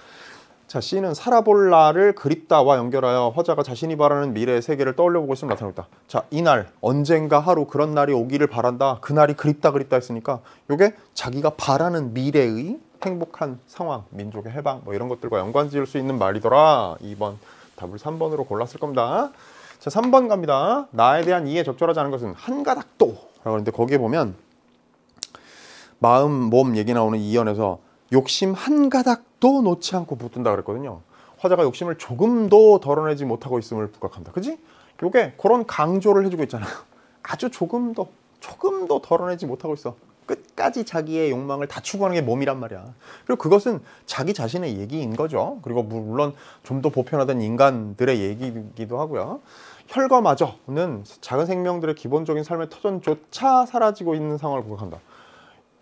자, C는 살아볼라를 그립다와 연결하여 화자가 자신이 바라는 미래의 세계를 떠올려보고 있으면나타났다 자, 이날 언젠가 하루 그런 날이 오기를 바란다. 그날이 그립다 그립다 했으니까 요게 자기가 바라는 미래의 행복한 상황, 민족의 해방 뭐 이런 것들과 연관 지을 수 있는 말이더라. 2번 답을 3번으로 골랐을 겁니다. 자, 3번 갑니다. 나에 대한 이해 적절하지 않은 것은 한가닥도라고 하는데 거기에 보면 마음, 몸 얘기 나오는 이연에서 욕심 한가닥 또 놓지 않고 붙든다 그랬거든요. 화자가 욕심을 조금도 덜어내지 못하고 있음을 부각한다. 그지? 요게 그런 강조를 해주고 있잖아요. 아주 조금도, 조금도 덜어내지 못하고 있어. 끝까지 자기의 욕망을 다 추구하는 게 몸이란 말이야. 그리고 그것은 자기 자신의 얘기인 거죠. 그리고 물론 좀 더 보편화된 인간들의 얘기이기도 하고요. 혈과마저는 작은 생명들의 기본적인 삶의 터전조차 사라지고 있는 상황을 부각한다.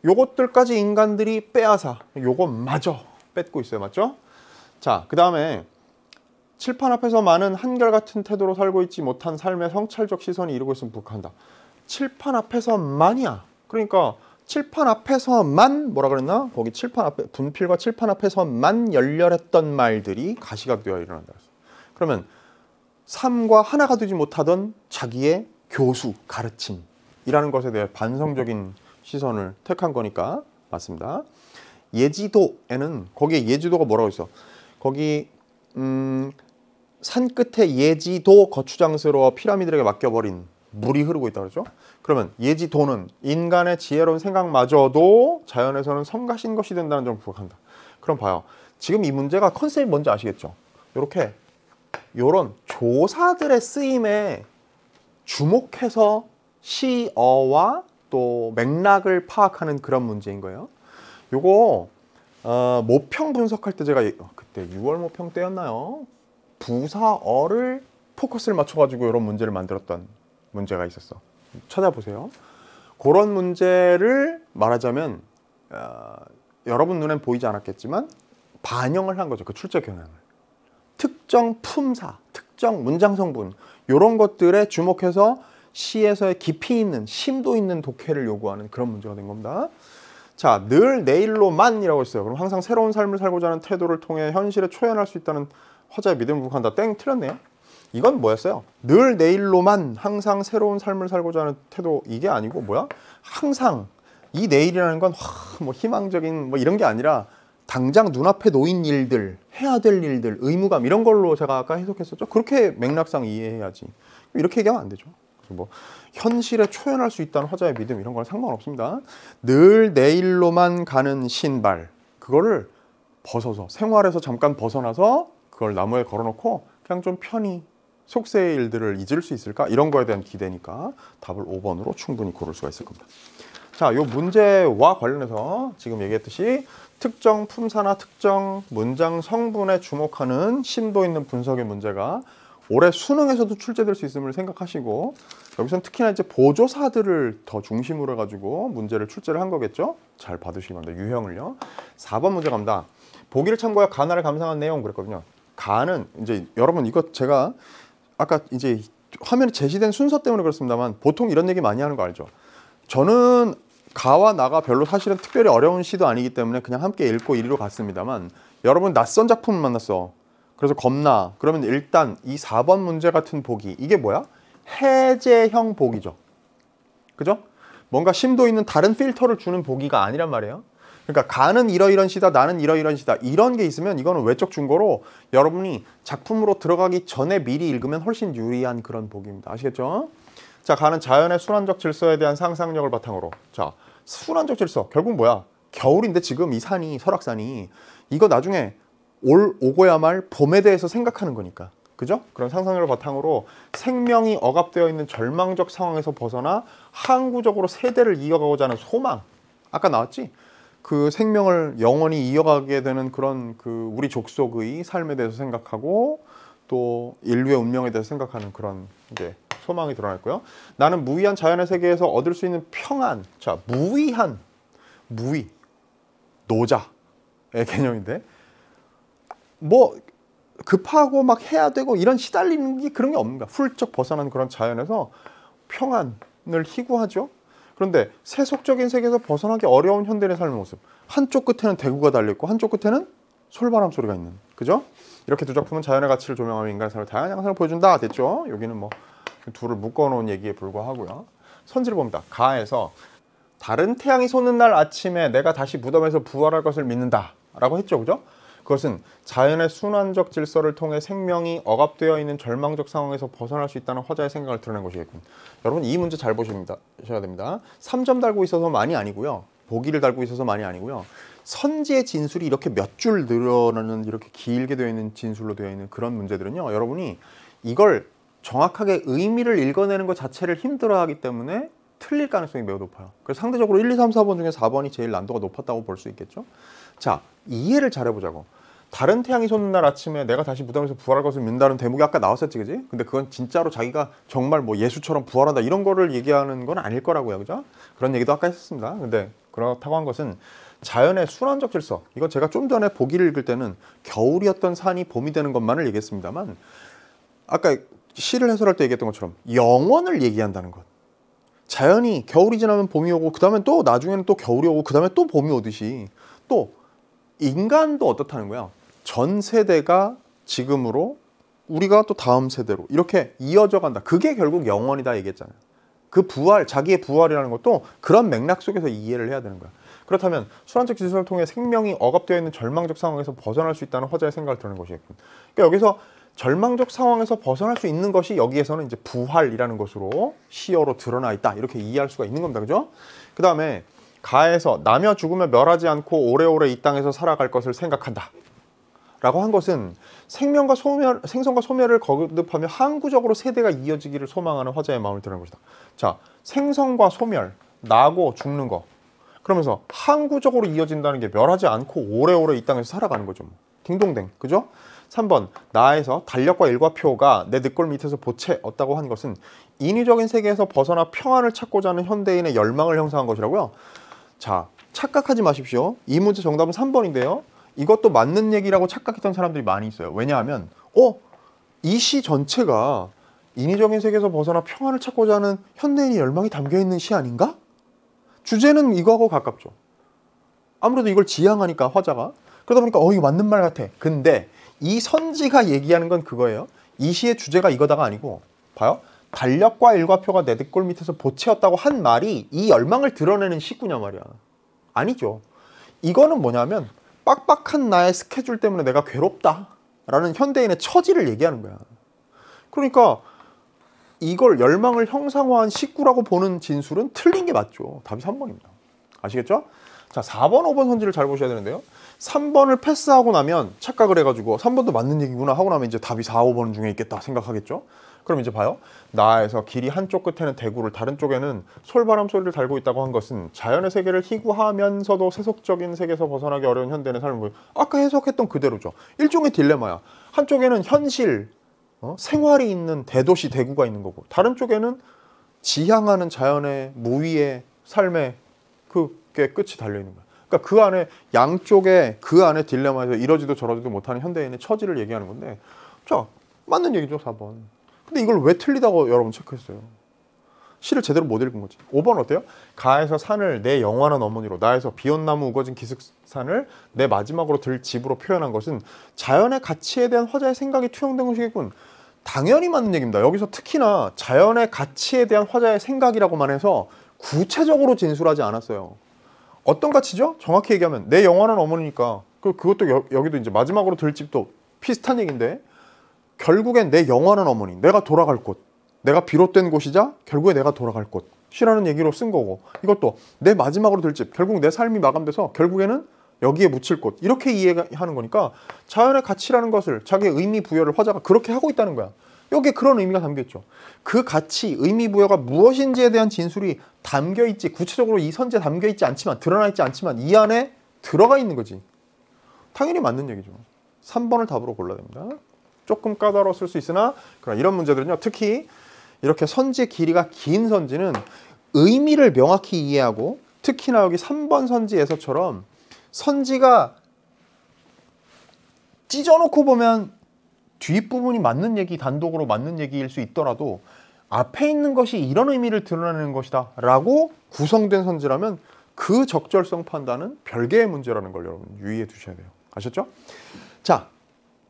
요것들까지 인간들이 빼앗아 요것마저 뺏고 있어요. 맞죠? 자, 그 다음에 칠판 앞에서많은 한결같은 태도로 살고 있지 못한 삶의 성찰적 시선이 이루고 있으면 북한다. 칠판 앞에서만이야. 그러니까 칠판 앞에서만 뭐라 그랬나? 거기 칠판 앞에 분필과 칠판 앞에서만 열렬했던 말들이 가시각 되어 일어난다. 그러면 삶과 하나가 되지 못하던 자기의 교수, 가르침이라는 것에 대해 반성적인 시선을 택한 거니까 맞습니다. 예지도에는 거기에 예지도가 뭐라고 있어? 거기 음, 산 끝에 예지도 거추장스러워 피라미드에게 맡겨버린 물이 흐르고 있다 그러죠? 그러면 예지도는 인간의 지혜로운 생각마저도 자연에서는 성가신 것이 된다는 점을 부각한다. 그럼 봐요. 지금 이 문제가 컨셉이 뭔지 아시겠죠? 이렇게 이런 조사들의 쓰임에 주목해서 시어와 또 맥락을 파악하는 그런 문제인 거예요. 요거 어, 모평 분석할 때 제가 어, 그때 6월 모평 때였나요? 부사어를 포커스를 맞춰가지고 이런 문제를 만들었던 문제가 있었어. 찾아보세요. 그런 문제를 말하자면 어, 여러분 눈엔 보이지 않았겠지만 반영을 한 거죠. 그 출제 경향을. 특정 품사, 특정 문장 성분 이런 것들에 주목해서 시에서의 깊이 있는, 심도 있는 독해를 요구하는 그런 문제가 된 겁니다. 자, 늘 내일로만이라고 했어요. 그럼 항상 새로운 삶을 살고자 하는 태도를 통해 현실에 초연할 수 있다는 화자의 믿음을 북한다. 땡 틀렸네요. 이건 뭐였어요? 늘 내일로만 항상 새로운 삶을 살고자 하는 태도 이게 아니고 뭐야? 항상 이 내일이라는 건 뭐 희망적인 뭐 이런 게 아니라 당장 눈앞에 놓인 일들, 해야 될 일들, 의무감 이런 걸로 제가 아까 해석했었죠. 그렇게 맥락상 이해해야지. 이렇게 얘기하면 안 되죠. 뭐 현실에 초연할 수 있다는 화자의 믿음 이런 건 상관없습니다. 늘 내일로만 가는 신발 그거를 벗어서 생활에서 잠깐 벗어나서 그걸 나무에 걸어놓고 그냥 좀 편히 속세의 일들을 잊을 수 있을까? 이런 거에 대한 기대니까 답을 5번으로 충분히 고를 수가 있을 겁니다. 자, 요 문제와 관련해서 지금 얘기했듯이 특정 품사나 특정 문장 성분에 주목하는 심도 있는 분석의 문제가 올해 수능에서도 출제될 수 있음을 생각하시고 여기선 특히나 이제 보조사들을 더 중심으로 해가지고 문제를 출제를 한 거겠죠? 잘 봐두시기 바랍니다. 유형을요. 4번 문제 갑니다. 보기를 참고하여 가나를 감상한 내용 그랬거든요. 가는 이제 여러분 이거 제가 아까 이제 화면에 제시된 순서 때문에 그렇습니다만 보통 이런 얘기 많이 하는 거 알죠? 저는 가와 나가 별로 사실은 특별히 어려운 시도 아니기 때문에 그냥 함께 읽고 이리로 갔습니다만 여러분 낯선 작품 을 만났어. 그래서 겁나. 그러면 일단 이 4번 문제 같은 보기 이게 뭐야? 해제형 보기죠. 그죠? 뭔가 심도 있는 다른 필터를 주는 보기가 아니란 말이에요. 그러니까 가는 이러이런 시다 나는 이러이런 시다 이런 게 있으면 이거는 외적 증거로 여러분이 작품으로 들어가기 전에 미리 읽으면 훨씬 유리한 그런 보기입니다. 아시겠죠? 자 가는 자연의 순환적 질서에 대한 상상력을 바탕으로 자 순환적 질서 결국 뭐야? 겨울인데 지금 이 산이 설악산이 이거 나중에 올 오고야말 봄에 대해서 생각하는 거니까. 그죠? 그런 상상력을 바탕으로 생명이 억압되어 있는 절망적 상황에서 벗어나 항구적으로 세대를 이어가고자 하는 소망. 아까 나왔지? 그 생명을 영원히 이어가게 되는 그런 그 우리 족속의 삶에 대해서 생각하고 또 인류의 운명에 대해서 생각하는 그런 이제 소망이 드러났고요. 나는 무위한 자연의 세계에서 얻을 수 있는 평안. 자, 무위한 무위 노자의 개념인데 뭐 급하고 막 해야 되고 이런 시달리는 게 그런 게 없는가 훌쩍 벗어난 그런 자연에서 평안을 희구하죠 그런데 세속적인 세계에서 벗어나기 어려운 현대인의 삶의 모습 한쪽 끝에는 대구가 달려있고 한쪽 끝에는 솔바람 소리가 있는 그죠? 이렇게 두 작품은 자연의 가치를 조명하며 인간의 삶을 다양한 양상을 보여준다 됐죠? 여기는 뭐 그 둘을 묶어놓은 얘기에 불과하고요 선지를 봅니다 가에서 다른 태양이 솟는 날 아침에 내가 다시 무덤에서 부활할 것을 믿는다 라고 했죠 그죠? 그것은 자연의 순환적 질서를 통해 생명이 억압되어 있는 절망적 상황에서 벗어날 수 있다는 화자의 생각을 드러낸 것이겠군. 여러분 이 문제 잘 보십니다. 셔야 됩니다. 3점 달고 있어서 많이 아니고요. 보기를 달고 있어서 많이 아니고요. 선지의 진술이 이렇게 몇 줄 늘어나는 이렇게 길게 되어 있는 진술로 되어 있는 그런 문제들은요. 여러분이 이걸 정확하게 의미를 읽어내는 것 자체를 힘들어하기 때문에 틀릴 가능성이 매우 높아요. 그래서 상대적으로 1, 2, 3, 4번 중에 4번이 제일 난도가 높았다고 볼 수 있겠죠. 자, 이해를 잘해보자고. 다른 태양이 솟는 날 아침에 내가 다시 무덤에서 부활할 것을 민다는 대목이 아까 나왔었지, 그지? 근데 그건 진짜로 자기가 정말 뭐 예수처럼 부활한다 이런 거를 얘기하는 건 아닐 거라고요, 그죠? 그런 얘기도 아까 했었습니다. 근데 그렇다고 한 것은 자연의 순환적 질서. 이건 제가 좀 전에 보기를 읽을 때는 겨울이었던 산이 봄이 되는 것만을 얘기했습니다만 아까 시를 해설할 때 얘기했던 것처럼 영원을 얘기한다는 것. 자연이 겨울이 지나면 봄이 오고 그다음에 또 나중에는 또 겨울이 오고 그다음에 또 봄이 오듯이 또 인간도 어떻다는 거야. 전 세대가 지금으로 우리가 또 다음 세대로 이렇게 이어져 간다. 그게 결국 영원이다 얘기했잖아요. 그 부활, 자기의 부활이라는 것도 그런 맥락 속에서 이해를 해야 되는 거야. 그렇다면 수란적 지수를 통해 생명이 억압되어 있는 절망적 상황에서 벗어날 수 있다는 허자의 생각을 드는 것이겠군. 그러니까 여기서 절망적 상황에서 벗어날 수 있는 것이 여기에서는 이제 부활이라는 것으로 시어로 드러나 있다. 이렇게 이해할 수가 있는 겁니다. 그죠? 그 다음에 가에서 남여 죽으면 멸하지 않고 오래오래 이 땅에서 살아갈 것을 생각한다. 라고 한 것은 생명과 소멸, 생선과 소멸을 거듭하며 항구적으로 세대가 이어지기를 소망하는 화자의 마음을 드러낸 것이다. 자, 생성과 소멸, 나고 죽는 거. 그러면서 항구적으로 이어진다는 게 멸하지 않고 오래오래 이 땅에서 살아가는 거죠. 뭐. 딩동댕, 그죠? 3번 나에서 달력과 일과표가 내 늑골 밑에서 보채 얻다고 한 것은 인위적인 세계에서 벗어나 평안을 찾고자 하는 현대인의 열망을 형성한 것이라고요. 자, 착각하지 마십시오. 이 문제 정답은 3번인데요. 이것도 맞는 얘기라고 착각했던 사람들이 많이 있어요. 왜냐하면 어? 이 시 전체가 인위적인 세계에서 벗어나 평화를 찾고자 하는 현대인의 열망이 담겨있는 시 아닌가? 주제는 이거하고 가깝죠. 아무래도 이걸 지향하니까 화자가 그러다 보니까 어 이거 맞는 말 같아. 근데 이 선지가 얘기하는 건 그거예요. 이 시의 주제가 이거다가 아니고 봐요. 달력과 일과표가 내 득골 밑에서 보채었다고 한 말이 이 열망을 드러내는 식구냐 말이야. 아니죠. 이거는 뭐냐면 빡빡한 나의 스케줄 때문에 내가 괴롭다. 라는 현대인의 처지를 얘기하는 거야. 그러니까 이걸 열망을 형상화한 식구라고 보는 진술은 틀린 게 맞죠. 답이 3번입니다. 아시겠죠? 자, 4번, 5번 선지를 잘 보셔야 되는데요. 3번을 패스하고 나면 착각을 해가지고 3번도 맞는 얘기구나 하고 나면 이제 답이 4, 5번 중에 있겠다 생각하겠죠. 그럼 이제 봐요. 나에서 길이 한쪽 끝에는 대구를 다른 쪽에는 솔바람 소리를 달고 있다고 한 것은 자연의 세계를 희구하면서도 세속적인 세계에서 벗어나기 어려운 현대인의 삶을 아까 해석했던 그대로죠. 일종의 딜레마야. 한쪽에는 현실, 어? 생활이 있는 대도시 대구가 있는 거고 다른 쪽에는 지향하는 자연의 무위의 삶의 그게 끝이 달려 있는 거야. 그러니까 그 안에 양쪽에 그 안에 딜레마에서 이러지도 저러지도 못하는 현대인의 처지를 얘기하는 건데 자 맞는 얘기죠 4번 근데 이걸 왜 틀리다고 여러분 체크했어요? 시를 제대로 못 읽은 거지. 5번 어때요? 가에서 산을 내 영원한 어머니로 나에서 비온나무 우거진 기슭산을 내 마지막으로 들 집으로 표현한 것은 자연의 가치에 대한 화자의 생각이 투영된 것이겠군. 당연히 맞는 얘기입니다. 여기서 특히나 자연의 가치에 대한 화자의 생각이라고만 해서 구체적으로 진술하지 않았어요. 어떤 가치죠? 정확히 얘기하면 내 영원한 어머니니까. 그, 그것도 여, 여기도 이제 마지막으로 들 집도 비슷한 얘기인데 결국엔 내 영원한 어머니, 내가 돌아갈 곳, 내가 비롯된 곳이자 결국에 내가 돌아갈 곳. 시라는 얘기로 쓴 거고 이것도 내 마지막으로 될 집, 결국 내 삶이 마감돼서 결국에는 여기에 묻힐 곳 이렇게 이해하는 거니까 자연의 가치라는 것을 자기의 의미 부여를 화자가 그렇게 하고 있다는 거야. 여기에 그런 의미가 담겼죠그 가치, 의미 부여가 무엇인지에 대한 진술이 담겨있지 구체적으로 이 선지에 담겨있지 않지만 드러나 있지 않지만 이 안에 들어가 있는 거지. 당연히 맞는 얘기죠. 3번을 답으로 골라야 됩니다. 조금 까다로웠을 수 있으나 그런 이런 문제들은요. 특히 이렇게 선지 의 길이가 긴 선지는 의미를 명확히 이해하고 특히나 여기 3번 선지에서처럼 선지가 찢어놓고 보면 뒷부분이 맞는 얘기, 단독으로 맞는 얘기일 수 있더라도 앞에 있는 것이 이런 의미를 드러내는 것이다 라고 구성된 선지라면 그 적절성 판단은 별개의 문제라는 걸 여러분 유의해 두셔야 돼요. 아셨죠? 자,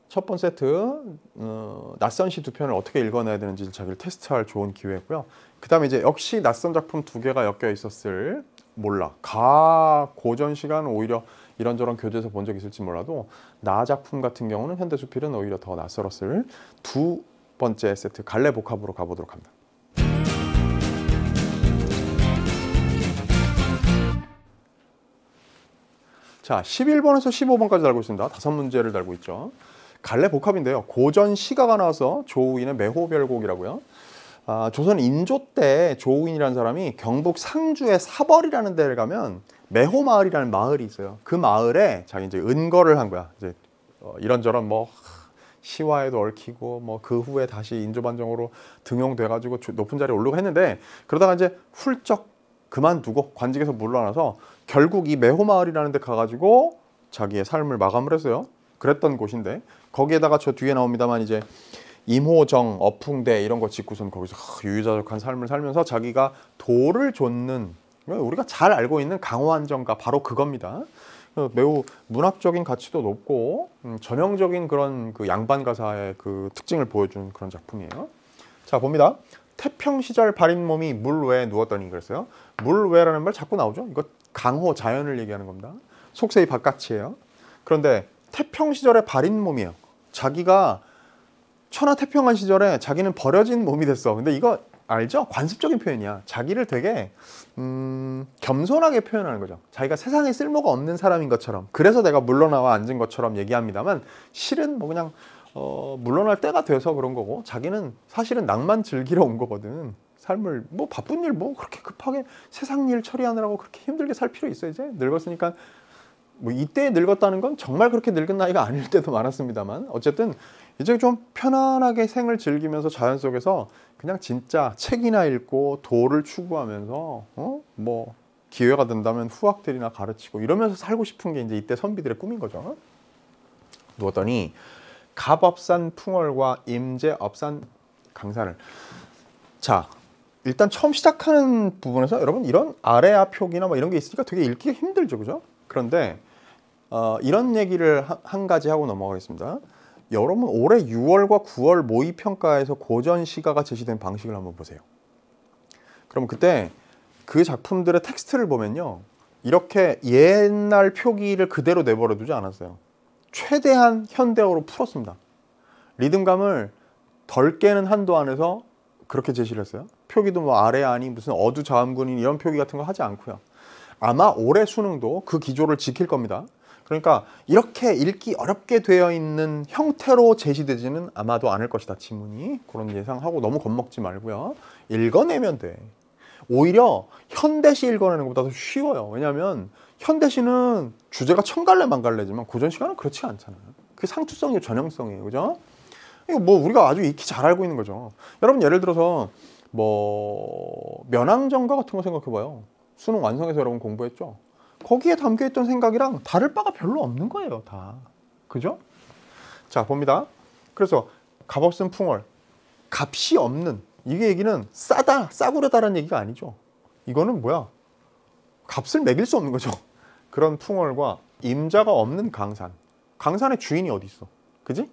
첫 번째 세트 어, 낯선 시 두 편을 어떻게 읽어내야 되는지 자기를 테스트할 좋은 기회고요. 그 다음에 이제 역시 낯선 작품 두 개가 엮여 있었을 몰라 가 고전 시간 오히려 이런저런 교재에서 본 적 있을지 몰라도 나 작품 같은 경우는 현대수필은 오히려 더 낯설었을 두 번째 세트 갈래 복합으로 가보도록 합니다. 자, 11번에서 15번까지 달고 있습니다. 다섯 문제를 달고 있죠. 갈래 복합인데요. 고전 시가가 나와서 조우인의 매호별곡이라고요. 아, 조선 인조 때 조우인이라는 사람이 경북 상주의 사벌이라는 데를 가면 매호 마을이라는 마을이 있어요. 그 마을에 자기 이제 은거를 한 거야. 이제 어, 이런저런 뭐 시화에도 얽히고 뭐 그 후에 다시 인조반정으로 등용돼가지고 높은 자리에 오르고 했는데 그러다가 이제 훌쩍 그만두고 관직에서 물러나서 결국 이 매호 마을이라는 데 가가지고 자기의 삶을 마감을 했어요. 그랬던 곳인데 거기에다가 저 뒤에 나옵니다만 이제 임호정, 어풍대 이런 거 짓고선 거기서 유유자적한 삶을 살면서 자기가 도를 좇는 어, 우리가 잘 알고 있는 강호안정가 바로 그겁니다. 어, 매우 문학적인 가치도 높고 음, 전형적인 그런 그 양반 가사의 그 특징을 보여주는 그런 작품이에요. 자 봅니다. 태평 시절 발인 몸이 물 외에 누웠더니 그랬어요. 물 외라는 말 자꾸 나오죠. 이거 강호 자연을 얘기하는 겁니다. 속세의 바깥이에요. 그런데 태평 시절의 발인 몸이에요. 자기가 천하태평한 시절에 자기는 버려진 몸이 됐어. 근데 이거 알죠? 관습적인 표현이야. 자기를 되게 음, 겸손하게 표현하는 거죠. 자기가 세상에 쓸모가 없는 사람인 것처럼. 그래서 내가 물러나와 앉은 것처럼 얘기합니다만 실은 뭐 그냥 어, 물러날 때가 돼서 그런 거고 자기는 사실은 낭만 즐기러 온 거거든. 삶을 뭐 바쁜 일 뭐 그렇게 급하게 세상 일 처리하느라고 그렇게 힘들게 살 필요 있어 이제 늙었으니까 뭐 이때 늙었다는 건 정말 그렇게 늙은 나이가 아닐 때도 많았습니다만 어쨌든 이제 좀 편안하게 생을 즐기면서 자연 속에서 그냥 진짜 책이나 읽고 도를 추구하면서 어? 뭐 기회가 된다면 후학들이나 가르치고 이러면서 살고 싶은 게 이제 이때 선비들의 꿈인 거죠. 누웠더니 갑업산 풍월과 임제업산 강산을 자 일단 처음 시작하는 부분에서 여러분 이런 아래아 표기나 뭐 이런 게 있으니까 되게 읽기가 힘들죠 그죠 그런데 어, 이런 얘기를 한 가지 하고 넘어가겠습니다. 여러분 올해 6월과 9월 모의 평가에서 고전 시가가 제시된 방식을 한번 보세요. 그럼 그때 그 작품들의 텍스트를 보면요. 이렇게 옛날 표기를 그대로 내버려 두지 않았어요. 최대한 현대어로 풀었습니다. 리듬감을 덜 깨는 한도 안에서 그렇게 제시를 했어요. 표기도 뭐 아래 아니 무슨 어두 자음군인 이런 표기 같은 거 하지 않고요. 아마 올해 수능도 그 기조를 지킬 겁니다. 그러니까 이렇게 읽기 어렵게 되어 있는 형태로 제시되지는 아마도 않을 것이다. 지문이 그런 예상하고 너무 겁먹지 말고요. 읽어내면 돼. 오히려 현대시 읽어내는 것보다 더 쉬워요. 왜냐하면 현대시는 주제가 천갈래 만갈래지만 고전시간은 그렇지 않잖아요. 그게 상투성이에요. 전형성이에요. 그죠? 이거 뭐 우리가 아주 익히 잘 알고 있는 거죠. 여러분 예를 들어서 뭐 면항전과 같은 거 생각해봐요. 수능 완성해서 여러분 공부했죠? 거기에 담겨있던 생각이랑 다를 바가 별로 없는 거예요, 다. 그죠? 자, 봅니다. 그래서 값없은 풍월, 값이 없는 이게 얘기는 싸다, 싸구려다라는 얘기가 아니죠. 이거는 뭐야? 값을 매길 수 없는 거죠. 그런 풍월과 임자가 없는 강산. 강산의 주인이 어디 있어? 그지?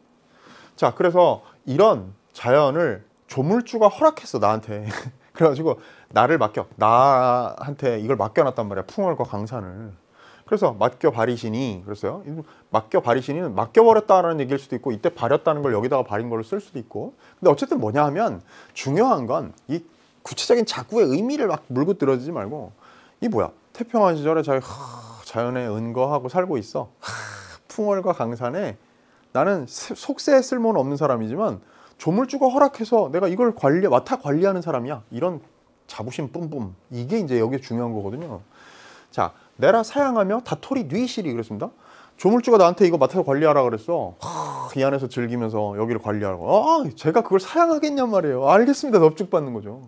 자, 그래서 이런 자연을 조물주가 허락했어, 나한테. 그래가지고 나를 맡겨 나한테 이걸 맡겨놨단 말이야 풍월과 강산을 그래서 맡겨 바리시니 그랬어요 맡겨 바리시니는 맡겨버렸다라는 얘기일 수도 있고 이때 바렸다는 걸 여기다가 바린 걸로 쓸 수도 있고 근데 어쨌든 뭐냐 하면 중요한 건 이 구체적인 자구의 의미를 막 물고 들어지지 말고 이 뭐야 태평한 시절에 자기 하, 자연에 은거하고 살고 있어 하, 풍월과 강산에 나는 속세에 쓸모는 없는 사람이지만 조물주가 허락해서 내가 이걸 관리 맡아 관리하는 사람이야 이런 자부심 뿜뿜 이게 이제 여기 중요한 거거든요 자 내라 사양하며 다토리 뉘실이 그랬습니다 조물주가 나한테 이거 맡아서 관리하라 그랬어 하, 이 안에서 즐기면서 여기를 관리하라고 아 제가 그걸 사양하겠냔 말이에요 알겠습니다 넙죽받는 거죠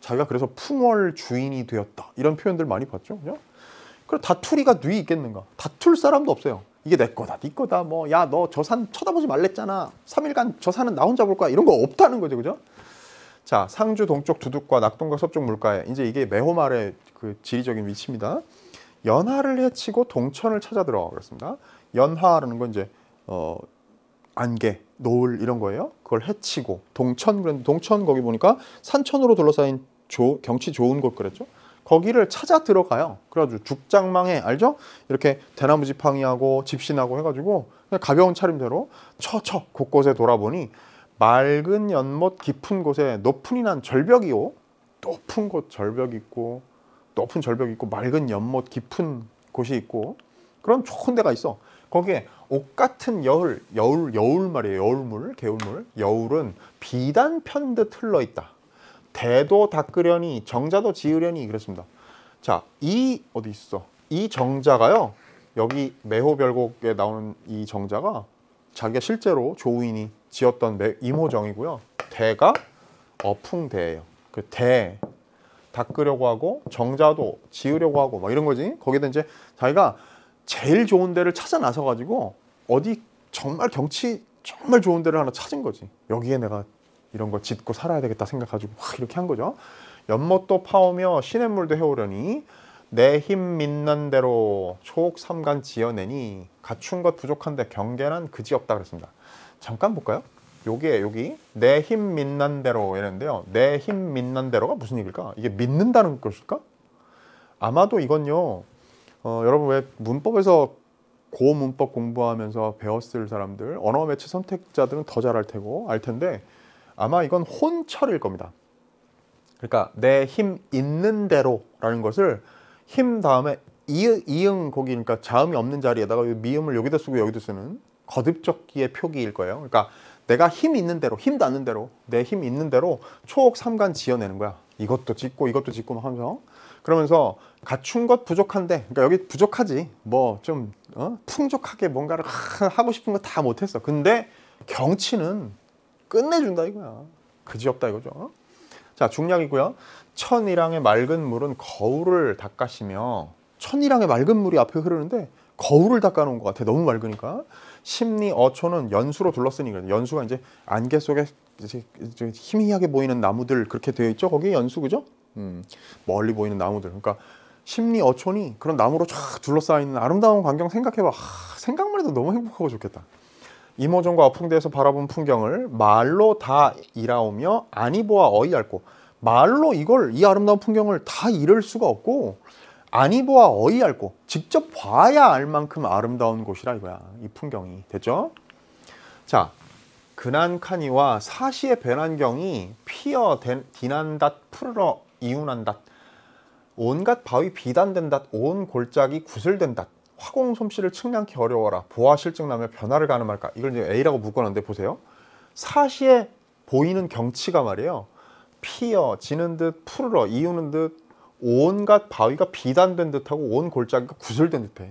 자기가 그래서 풍월 주인이 되었다 이런 표현들 많이 봤죠 그죠? 그럼 다투리가뉘 있겠는가 다툴 사람도 없어요 이게 내 거다 네 거다 뭐 야 너 저 산 쳐다보지 말랬잖아 3일간 저 산은 나 혼자 볼 거야 이런 거 없다는 거죠 그죠? 자, 상주 동쪽 두둑과 낙동강 서쪽 물가에 이제 이게 매호말의 그 지리적인 위치입니다. 연하를 헤치고 동천을 찾아들어 그렇습니다. 연하라는 건 이제 어 안개, 노을 이런 거예요. 그걸 헤치고 동천 그런데 동천 거기 보니까 산천으로 둘러싸인 조, 경치 좋은 곳 그랬죠. 거기를 찾아 들어가요. 그래가지고 죽장망에 알죠? 이렇게 대나무 지팡이하고 집신하고 해가지고 가벼운 차림대로 처처 곳곳에 돌아보니 맑은 연못 깊은 곳에 높은이 난절벽이오 높은 곳 절벽 있고 높은 절벽 있고 맑은 연못 깊은 곳이 있고 그런 좋은 데가 있어 거기에 옥 같은 여울 여울 여울 말이에요 여울물 개울물 여울은 비단 편 듯 흘러 있다 대도 닦으려니 정자도 지으려니 그랬습니다 자 이 어디 있어 이 정자가요 여기 매호별곡에 나오는 이 정자가 자기가 실제로 조인이 지었던 이모정이고요. 대가 어풍대예요. 그 대, 닦으려고 하고 정자도 지으려고 하고 막 이런 거지. 거기다 이제 자기가 제일 좋은 데를 찾아 나서 가지고 어디 정말 경치 정말 좋은 데를 하나 찾은 거지. 여기에 내가 이런 걸 짓고 살아야 되겠다 생각가지고 확 이렇게 한 거죠. 연못도 파오며 시냇물도 해오려니 내 힘 믿는 대로 초옥삼간 지어내니 갖춘 것 부족한데 경계란 그지없다 그랬습니다. 잠깐 볼까요? 요게 여기 내 힘 믿는 대로 이랬는데요. 내 힘 믿는 대로가 무슨 얘기일까? 이게 믿는다는 것일까? 아마도 이건요. 어, 여러분 왜 문법에서 고 문법 공부하면서 배웠을 사람들, 언어 매체 선택자들은 더잘알 테고 알 텐데 아마 이건 혼철일 겁니다. 그러니까 내 힘 있는 대로라는 것을 힘 다음에 이응 거기 그러니까 자음이 없는 자리에다가 미음을 여기다 쓰고 여기다 쓰는 거듭적기의 표기일 거예요. 그러니까 내가 힘 있는 대로, 힘닿는 대로, 내 힘 있는 대로 초옥 삼간 지어내는 거야. 이것도 짓고 이것도 짓고 막 하면서 그러면서 갖춘 것 부족한데 그러니까 여기 부족하지 뭐좀 어? 풍족하게 뭔가를 하고 싶은 거 다 못했어 근데 경치는 끝내준다 이거야 그지없다 이거죠 자 중략이고요 천이랑의 맑은 물은 거울을 닦아시며 천이랑의 맑은 물이 앞에 흐르는데 거울을 닦아 놓은 것 같아 너무 맑으니까 심리 어초는 연수로 둘러쓰니까 연수가 이제 안개 속에 이제 희미하게 보이는 나무들 그렇게 되어 있죠. 거기 연수 그죠? 음, 멀리 보이는 나무들. 그러니까 심리 어촌이 그런 나무로 쫙 둘러싸여 있는 아름다운 광경 생각해봐. 아, 생각만 해도 너무 행복하고 좋겠다. 임호종과 어풍대에서 바라본 풍경을 말로 다 일하오며 아니보아 어이얇고 말로 이걸 이 아름다운 풍경을 다 이룰 수가 없고 아니 보아 어이알고 직접 봐야 알 만큼 아름다운 곳이라 이거야. 이 풍경이. 됐죠? 자, 근한카니와 사시의 배란경이 피어 된, 디난닷 푸르러 이운한닷 온갖 바위 비단된닷 온 골짜기 구슬된닷 화공 솜씨를 측량케 어려워라 보아 실증나며 변화를 가늠할까 이걸 이제 A라고 묶어놨는데 보세요 사시의 보이는 경치가 말이에요 피어 지는 듯 푸르러 이우는 듯 온갖 바위가 비단된 듯하고 온 골짜기가 구슬된 듯해.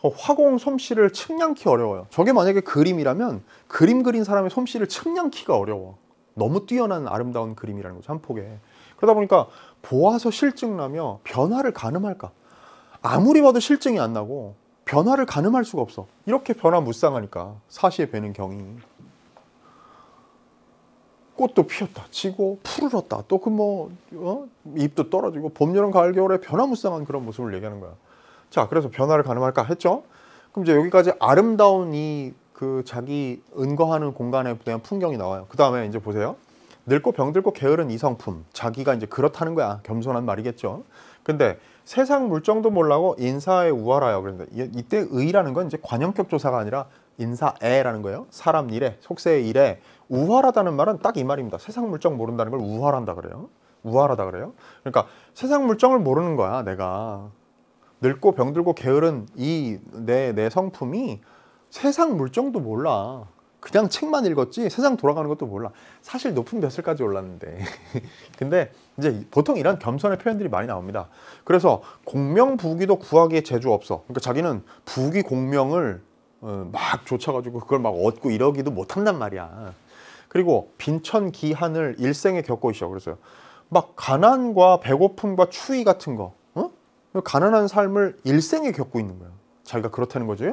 그러니까 화공 솜씨를 측량키 어려워요. 저게 만약에 그림이라면 그림 그린 사람의 솜씨를 측량키가 어려워. 너무 뛰어난 아름다운 그림이라는 거죠, 한 폭에. 그러다 보니까 보아서 실증나며 변화를 가늠할까? 아무리 봐도 실증이 안 나고 변화를 가늠할 수가 없어. 이렇게 변화 무쌍하니까 사시에 배는 경이. 꽃도 피었다 치고 푸르렀다 또 그뭐 어? 잎도 떨어지고 봄, 여름, 가을, 겨울에 변화무쌍한 그런 모습을 얘기하는 거야. 자 그래서 변화를 가늠할까 했죠. 그럼 이제 여기까지 아름다운 이그 자기 은거하는 공간에 대한 풍경이 나와요. 그 다음에 이제 보세요. 늙고 병들고 게으른 이성품 자기가 이제 그렇다는 거야 겸손한 말이겠죠. 근데 세상 물정도 몰라고 인사에 우월하여 그런데 이때 의라는 건 이제 관용격 조사가 아니라 인사에라는 거예요. 사람 일에 속세의 일에 우월하다는 말은 딱 이 말입니다. 세상 물정 모른다는 걸 우월한다 그래요. 우월하다 그래요. 그러니까 세상 물정을 모르는 거야, 내가. 늙고 병들고 게으른 이 내내 내 성품이 세상 물정도 몰라. 그냥 책만 읽었지 세상 돌아가는 것도 몰라. 사실 높은 벼슬까지 올랐는데. 근데 이제 보통 이런 겸손의 표현들이 많이 나옵니다. 그래서 공명 부귀도 구하기에 재주 없어. 그러니까 자기는 부귀 공명을 어, 막 쫓아가지고 그걸 막 얻고 이러기도 못한단 말이야. 그리고 빈천 기한을 일생에 겪고 있어. 그래서 막 가난과 배고픔과 추위 같은 거, 어? 가난한 삶을 일생에 겪고 있는 거야. 자기가 그렇다는 거지.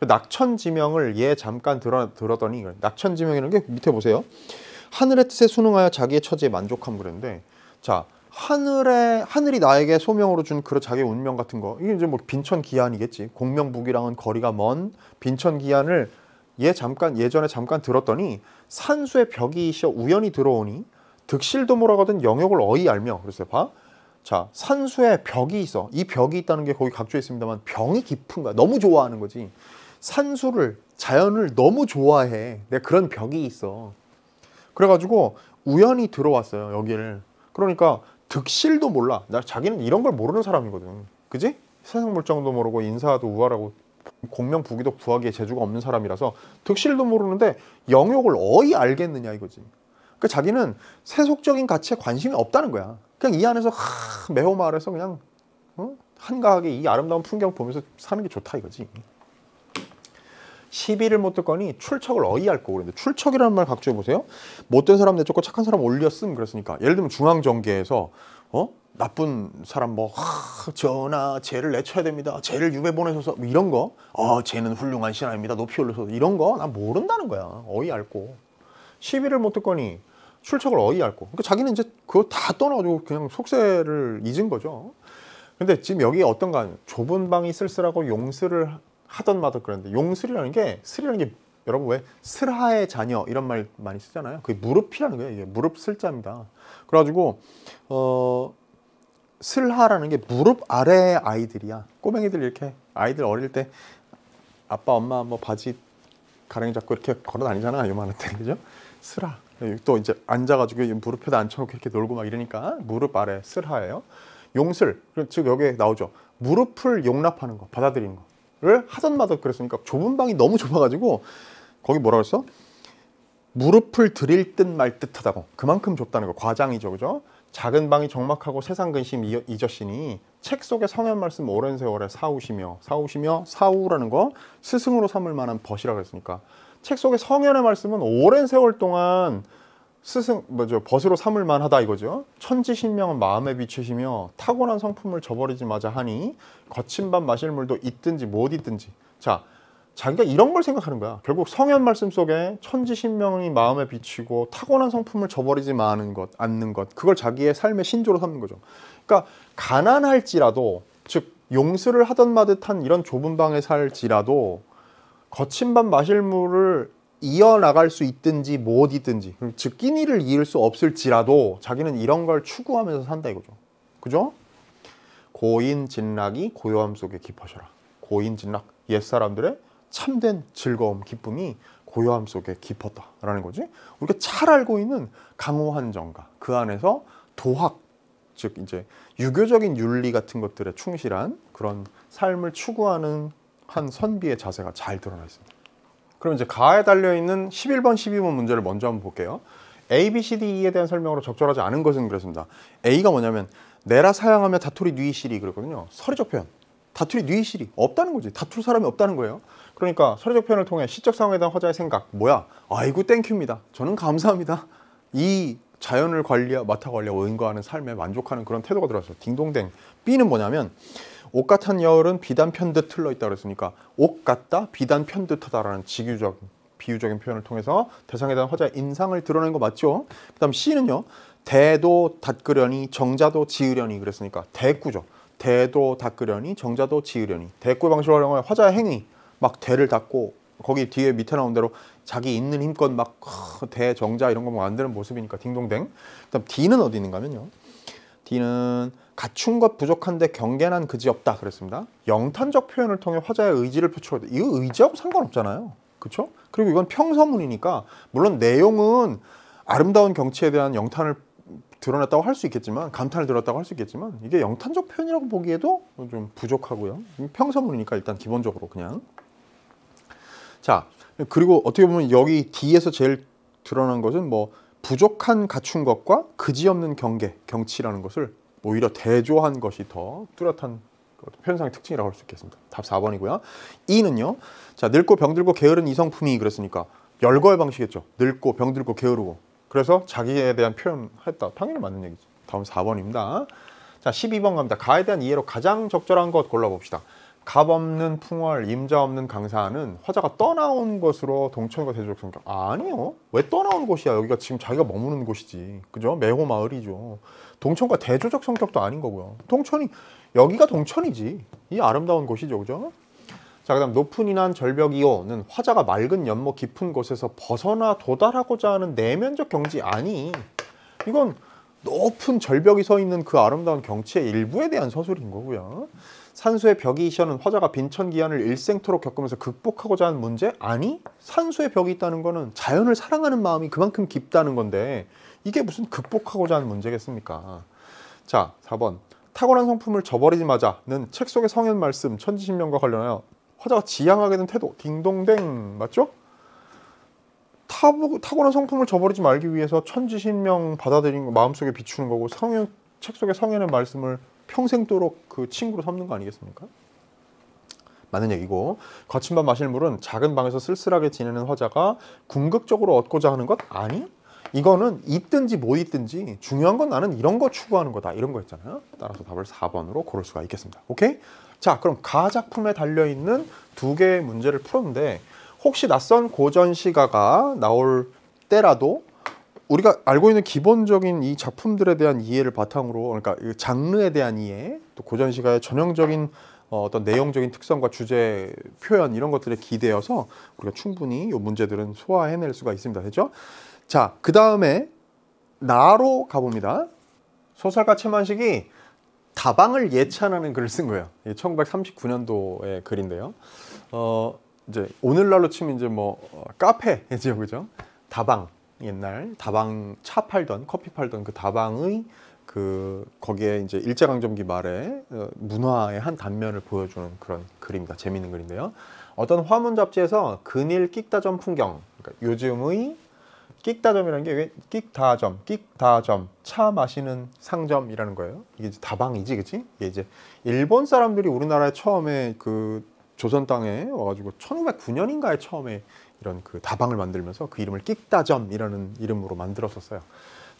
그 낙천지명을 얘 잠깐 들어, 들었더니 낙천지명이라는 게 밑에 보세요. 하늘의 뜻에 순응하여 자기의 처지에 만족함 그랬데자 하늘에 하늘이 나에게 소명으로 준그 자기 운명 같은 거 이게 이제 뭐 빈천 기한이겠지 공명북이랑은 거리가 먼 빈천 기한을 얘 잠깐 예전에 잠깐 들었더니 산수의 벽이 시어 우연히 들어오니 득실도 몰아거든 영역을 어이 알며 그랬어요. 봐. 자, 산수에 벽이 있어. 이 벽이 있다는 게 거기 각주에 있습니다만 병이 깊은 거야. 너무 좋아하는 거지. 산수를 자연을 너무 좋아해. 내 그런 벽이 있어. 그래가지고 우연히 들어왔어요 여기를. 그러니까 득실도 몰라. 나 자기는 이런 걸 모르는 사람이거든. 그지? 세상 물정도 모르고 인사도 우아라고 공명 부기도 구하기에 재주가 없는 사람이라서 득실도 모르는데 영역을 어이 알겠느냐 이거지. 그러니까 자기는 세속적인 가치에 관심이 없다는 거야. 그냥 이 안에서 매호마을에서 그냥 어? 한가하게 이 아름다운 풍경 보면서 사는 게 좋다 이거지. 시비를 못 듣거니 출척을 어이할 거고 그런데 출척이라는 말 각주해 보세요. 못된 사람 내쫓고 착한 사람 올렸음 그랬으니까 예를 들면 중앙정계에서 어? 나쁜 사람 뭐 하, 전하 죄를 내쳐야 됩니다. 죄를 유배 보내셔서 뭐 이런 거. 어, 아, 죄는 훌륭한 신앙입니다. 높이 올려서 이런 거 난 모른다는 거야. 어이 앓고. 시비를 못 듣거니 출척을 어이 앓고. 그러니까 자기는 이제 그거 다 떠나가지고 그냥 속세를 잊은 거죠. 근데 지금 여기 어떤가 좁은 방이 쓸쓸하고 용슬을 하던 마다 그런데 용슬이라는 게슬리라는게 여러분 왜 슬하의 자녀 이런 말 많이 쓰잖아요. 그게 무릎이라는 거예요. 이게 무릎 슬자입니다. 그래가지고 어 슬하라는 게 무릎 아래의 아이들이야. 꼬맹이들 이렇게 아이들 어릴 때 아빠 엄마 뭐 바지 가랑이 잡고 이렇게 걸어 다니잖아 요만한 때 그죠? 슬하 또 이제 앉아가지고 무릎에다 앉혀놓고 이렇게 놀고 막 이러니까 무릎 아래 슬하예요. 용슬 즉여기 나오죠. 무릎을 용납하는 거 받아들이는 거. 를 하던 마다 그랬으니까 좁은 방이 너무 좁아가지고 거기 뭐라 그랬어? 무릎을 들일 듯 말 듯하다고 그만큼 좁다는 거 과장이죠 그죠? 작은 방이 적막하고 세상 근심 잊으시니 책 속의 성현 말씀 오랜 세월에 사우시며 사우시며 사우라는 거 스승으로 삼을 만한 벗이라 그랬으니까 책 속의 성현의 말씀은 오랜 세월 동안 스승 뭐죠 벗으로 삼을만 하다 이거죠 천지신명은 마음에 비추시며 타고난 성품을 저버리지마자 하니 거친 밥 마실 물도 있든지 못 있든지 자 자기가 이런 걸 생각하는 거야 결국 성현 말씀 속에 천지신명이 마음에 비치고 타고난 성품을 저버리지 마는 것 않는 것 그걸 자기의 삶의 신조로 삼는 거죠 그러니까 가난할지라도 즉 용수를 하던 마듯한 이런 좁은 방에 살지라도 거친 밥 마실 물을 이어나갈 수 있든지 못이든지 즉 끼니를 이을 수 없을지라도 자기는 이런 걸 추구하면서 산다 이거죠 그죠? 고인 진락이 고요함 속에 깊어져라 고인 진락 옛사람들의 참된 즐거움 기쁨이 고요함 속에 깊었다 라는 거지 우리가 잘 알고 있는 강호한 정가 그 안에서 도학 즉 이제 유교적인 윤리 같은 것들에 충실한 그런 삶을 추구하는 한 선비의 자세가 잘 드러나 있습니다 그럼 이제 가에 달려있는 11번, 12번 문제를 먼저 한번 볼게요. A, B, C, D, E에 대한 설명으로 적절하지 않은 것은 그렇습니다. A가 뭐냐면 내라 사양하며 다툴이 누이시리 그랬거든요. 서리적 표현. 다툴이 누이시리. 없다는 거지. 다툴 사람이 없다는 거예요. 그러니까 서리적 표현을 통해 시적 상황에 대한 화자의 생각. 뭐야? 아이고 땡큐입니다. 저는 감사합니다. 이 자연을 관리 맡아 관리하고 의거하는 삶에 만족하는 그런 태도가 들어왔어요 딩동댕. B는 뭐냐면 옷 같은 여울은 비단 편듯 흘러 있다 그랬으니까 옷 같다 비단 편듯하다라는 직유적 비유적인 표현을 통해서 대상에 대한 화자의 인상을 드러낸 거 맞죠? 그다음 C는요. 대도 닦으려니 정자도 지으려니 그랬으니까 대꾸죠. 대도 닦으려니 정자도 지으려니 대꾸 방식을 활용하여 화자의 행위 막 대를 닦고 거기 뒤에 밑에 나온 대로 자기 있는 힘껏 막 대정자 이런 거 만드는 모습이니까 딩동댕 그다음 D는 어디 있는가 하면요 D는 갖춘 것 부족한데 경계난 그지 없다 그랬습니다. 영탄적 표현을 통해 화자의 의지를 표출하다. 이거 의지하고 상관없잖아요. 그렇 그리고 이건 평서문이니까 물론 내용은 아름다운 경치에 대한 영탄을 드러냈다고 할 수 있겠지만 감탄을 들었다고 할 수 있겠지만 이게 영탄적 표현이라고 보기에도 좀 부족하고요. 평서문이니까 일단 기본적으로 그냥 자 그리고 어떻게 보면 여기 D에서 제일 드러난 것은 뭐 부족한 갖춘 것과 그지없는 경계, 경치라는 것을 오히려 대조한 것이 더 뚜렷한 표현상의 특징이라고 할 수 있겠습니다. 답 4번이고요. 2는요. 자, 늙고 병들고 게으른 이성품이 그랬으니까 열거의 방식이겠죠. 늙고 병들고 게으르고. 그래서 자기에 대한 표현했다. 당연히 맞는 얘기죠. 다음 4번입니다. 자, 12번 갑니다. 가에 대한 이해로 가장 적절한 것 골라봅시다. 갑 없는 풍월, 임자 없는 강사는 화자가 떠나온 것으로 동천과 대조적 성격. 아, 아니요. 왜 떠나온 곳이야? 여기가 지금 자기가 머무는 곳이지. 그죠? 매호 마을이죠. 동천과 대조적 성격도 아닌 거고요. 동천이 여기가 동천이지. 이 아름다운 곳이죠. 그죠? 자, 그다음 높은 인한 절벽이요는 화자가 맑은 연못 깊은 곳에서 벗어나 도달하고자 하는 내면적 경지 아니. 이건 높은 절벽이 서 있는 그 아름다운 경치의 일부에 대한 서술인 거고요. 산수의 벽이 이시하는 화자가 빈천기한을 일생토록 겪으면서 극복하고자 하는 문제? 아니? 산수의 벽이 있다는 거는 자연을 사랑하는 마음이 그만큼 깊다는 건데 이게 무슨 극복하고자 하는 문제겠습니까? 자, 4번. 탁월한 성품을 저버리지마자는 책 속의 성현 말씀 천지신명과 관련하여 화자가 지향하게 된 태도 딩동댕 맞죠? 타보, 탁월한 성품을 저버리지 말기 위해서 천지신명 받아들인 거 마음속에 비추는 거고 성현, 책 속의 성현의 말씀을 평생도록 그 친구로 삼는 거 아니겠습니까? 맞는 얘기고 거친 밥 마실 물은 작은 방에서 쓸쓸하게 지내는 화자가 궁극적으로 얻고자 하는 것 아니? 이거는 있든지 못 있든지 중요한 건 나는 이런 거 추구하는 거다 이런 거있잖아요 따라서 답을 4번으로 고를 수가 있겠습니다 오케이? 자 그럼 가작품에 달려있는 두 개의 문제를 풀었는데 혹시 낯선 고전 시가가 나올 때라도 우리가 알고 있는 기본적인 이 작품들에 대한 이해를 바탕으로 그러니까 이 장르에 대한 이해 또 고전 시가의 전형적인 어, 어떤 내용적인 특성과 주제 표현 이런 것들에 기대어서 우리가 충분히 이 문제들은 소화해낼 수가 있습니다 됐죠 자그 다음에 나로 가봅니다 소설가 최만식이 다방을 예찬하는 글을 쓴 거예요 1939년도의 글인데요 어 이제 오늘날로 치면 이제 뭐 어, 카페죠 그죠 다방 옛날 다방 차 팔던 커피 팔던 그 다방의 그 거기에 이제 일제강점기 말에 어, 문화의 한 단면을 보여주는 그런 그림이다 재밌는 글인데요. 어떤 화문 잡지에서 근일 끽다점 풍경, 그러니까 요즘의 끽다점이라는 게왜 끽다점, 끽다점, 차 마시는 상점이라는 거예요. 이게 다방이지, 그치? 이게 이제 일본 사람들이 우리나라에 처음에 그 조선 땅에 와가지고 1909년인가에 처음에 이런 그 다방을 만들면서 그 이름을 끽다점이라는 이름으로 만들었었어요.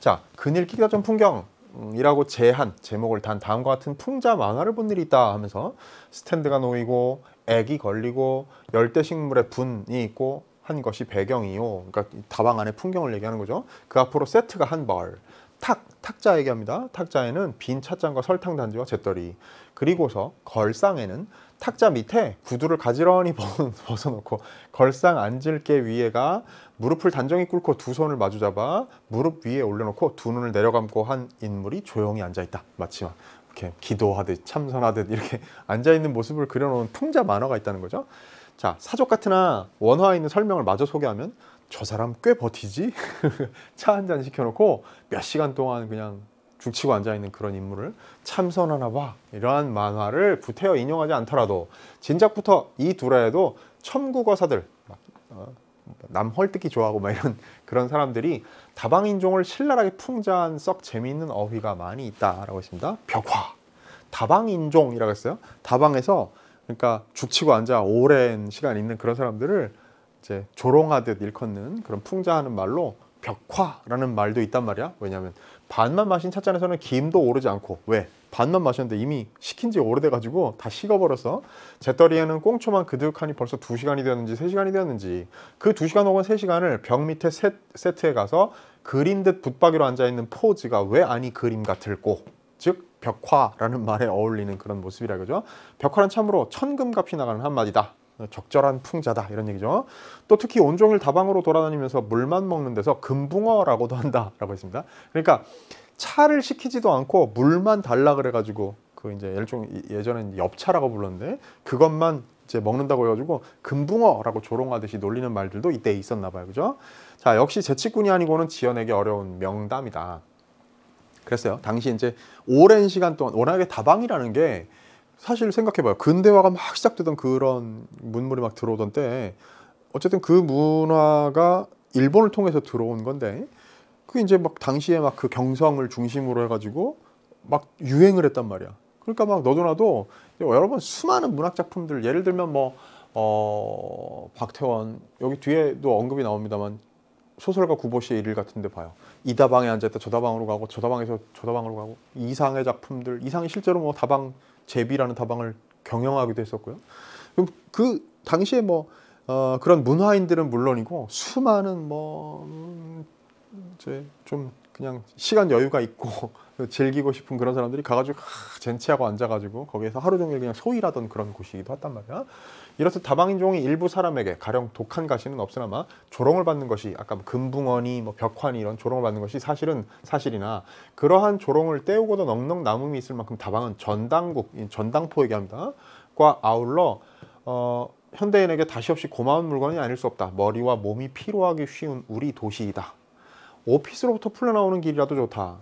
자, 근일 끽다점 풍경이라고 제한, 제목을 단 다음과 같은 풍자 만화를 본 일이 있다 하면서 스탠드가 놓이고 액이 걸리고 열대식물의 분이 있고 한 것이 배경이요. 그러니까 다방 안에 풍경을 얘기하는 거죠. 그 앞으로 세트가 한 벌. 탁, 탁자 얘기합니다. 탁자에는 빈 찻잔과 설탕 단지와 재떨이. 그리고서 걸상에는 탁자 밑에 구두를 가지런히 벗어놓고 걸상 앉을 게 위에가 무릎을 단정히 꿇고 두 손을 마주 잡아 무릎 위에 올려놓고 두 눈을 내려감고 한 인물이 조용히 앉아있다. 마치마 이렇게 기도하듯 참선하듯 이렇게 앉아있는 모습을 그려놓은 풍자 만화가 있다는 거죠. 자 사족 같으나 원화에 있는 설명을 마저 소개하면 저 사람 꽤 버티지? 차 한 잔 시켜놓고 몇 시간 동안 그냥 죽치고 앉아있는 그런 인물을 참선하나 봐 이러한 만화를 부태어 인용하지 않더라도 진작부터 이 둘에도 첨국어사들 어, 남 헐뜯기 좋아하고 막 이런 그런 사람들이 다방인종을 신랄하게 풍자한 썩 재미있는 어휘가 많이 있다라고 했습니다. 벽화 다방인종이라고 했어요. 다방에서 그러니까 죽치고 앉아 오랜 시간 있는 그런 사람들을 이제 조롱하듯 일컫는 그런 풍자하는 말로 벽화라는 말도 있단 말이야. 왜냐하면 반만 마신 찻잔에서는 김도 오르지 않고 왜? 반만 마셨는데 이미 식힌 지 오래돼가지고 다 식어버려서 재떨이에는 꽁초만 그득하니 벌써 두시간이 되었는지 세시간이 되었는지 그 두시간 혹은 세시간을벽 밑에 세, 세트에 가서 그린 듯 붙박이로 앉아있는 포즈가 왜 아니 그림 같을꼬 즉 벽화라는 말에 어울리는 그런 모습이라 그죠 벽화는 참으로 천금값이 나가는 한마디다 적절한 풍자다 이런 얘기죠. 또 특히 온종일 다방으로 돌아다니면서 물만 먹는 데서 금붕어라고도 한다라고 했습니다. 그러니까 차를 시키지도 않고 물만 달라 그래가지고 그 이제 예전엔 엽차라고 불렀는데 그것만 이제 먹는다고 해가지고 금붕어라고 조롱하듯이 놀리는 말들도 이때 있었나 봐요, 그죠? 자 역시 재치꾼이 아니고는 지어내기 어려운 명담이다. 그랬어요. 당시 이제 오랜 시간 동안 워낙에 다방이라는 게 사실 생각해봐요. 근대화가 막 시작되던 그런 문물이 막 들어오던 때 어쨌든 그 문화가 일본을 통해서 들어온 건데 그 이제 막 당시에 막 그 경성을 중심으로 해가지고 막 유행을 했단 말이야. 그러니까 막 너도 나도 뭐 여러분 수많은 문학 작품들 예를 들면 뭐 어, 박태원 여기 뒤에도 언급이 나옵니다만 소설가 구보시의 일일 같은데 봐요. 이다방에 앉았다 저다방으로 가고 저다방에서 저다방으로 가고 이상의 작품들 이상이 실제로 뭐 다방 제비라는 다방을 경영하기도 했었고요. 그 당시에 뭐 어, 그런 문화인들은 물론이고 수많은 뭐 음, 이제 좀 그냥 시간 여유가 있고 즐기고 싶은 그런 사람들이 가가지고 젠치하고 앉아가지고 거기에서 하루 종일 그냥 소일하던 그런 곳이기도 했단 말이야. 이렇듯 다방인종이 일부 사람에게 가령 독한 가시는 없으나마 조롱을 받는 것이 아까 뭐 금붕어니 뭐 벽화니 이런 조롱을 받는 것이 사실은 사실이나 그러한 조롱을 떼우고도 넉넉 남음이 있을 만큼 다방은 전당국, 전당포 얘기합니다. 과 아울러 어, 현대인에게 다시 없이 고마운 물건이 아닐 수 없다. 머리와 몸이 피로하기 쉬운 우리 도시이다. 오피스로부터 풀려나오는 길이라도 좋다.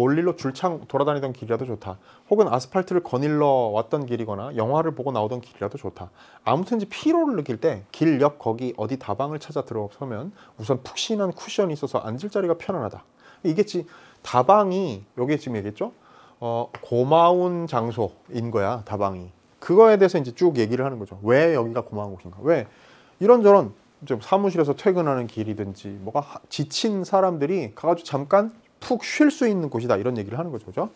볼일로 줄창 돌아다니던 길이라도 좋다. 혹은 아스팔트를 거닐러 왔던 길이거나 영화를 보고 나오던 길이라도 좋다. 아무튼지 피로를 느낄 때 길 옆 거기 어디 다방을 찾아 들어서면 우선 푹신한 쿠션이 있어서 앉을 자리가 편안하다. 이게 지 다방이 여기 지금 얘기했죠? 어, 고마운 장소인 거야 다방이. 그거에 대해서 이제 쭉 얘기를 하는 거죠. 왜 여기가 고마운 곳인가? 왜 이런저런 사무실에서 퇴근하는 길이든지 뭐가 지친 사람들이 가가지고 잠깐 푹쉴수 있는 곳이다 이런 얘기를 하는 거죠 그죠?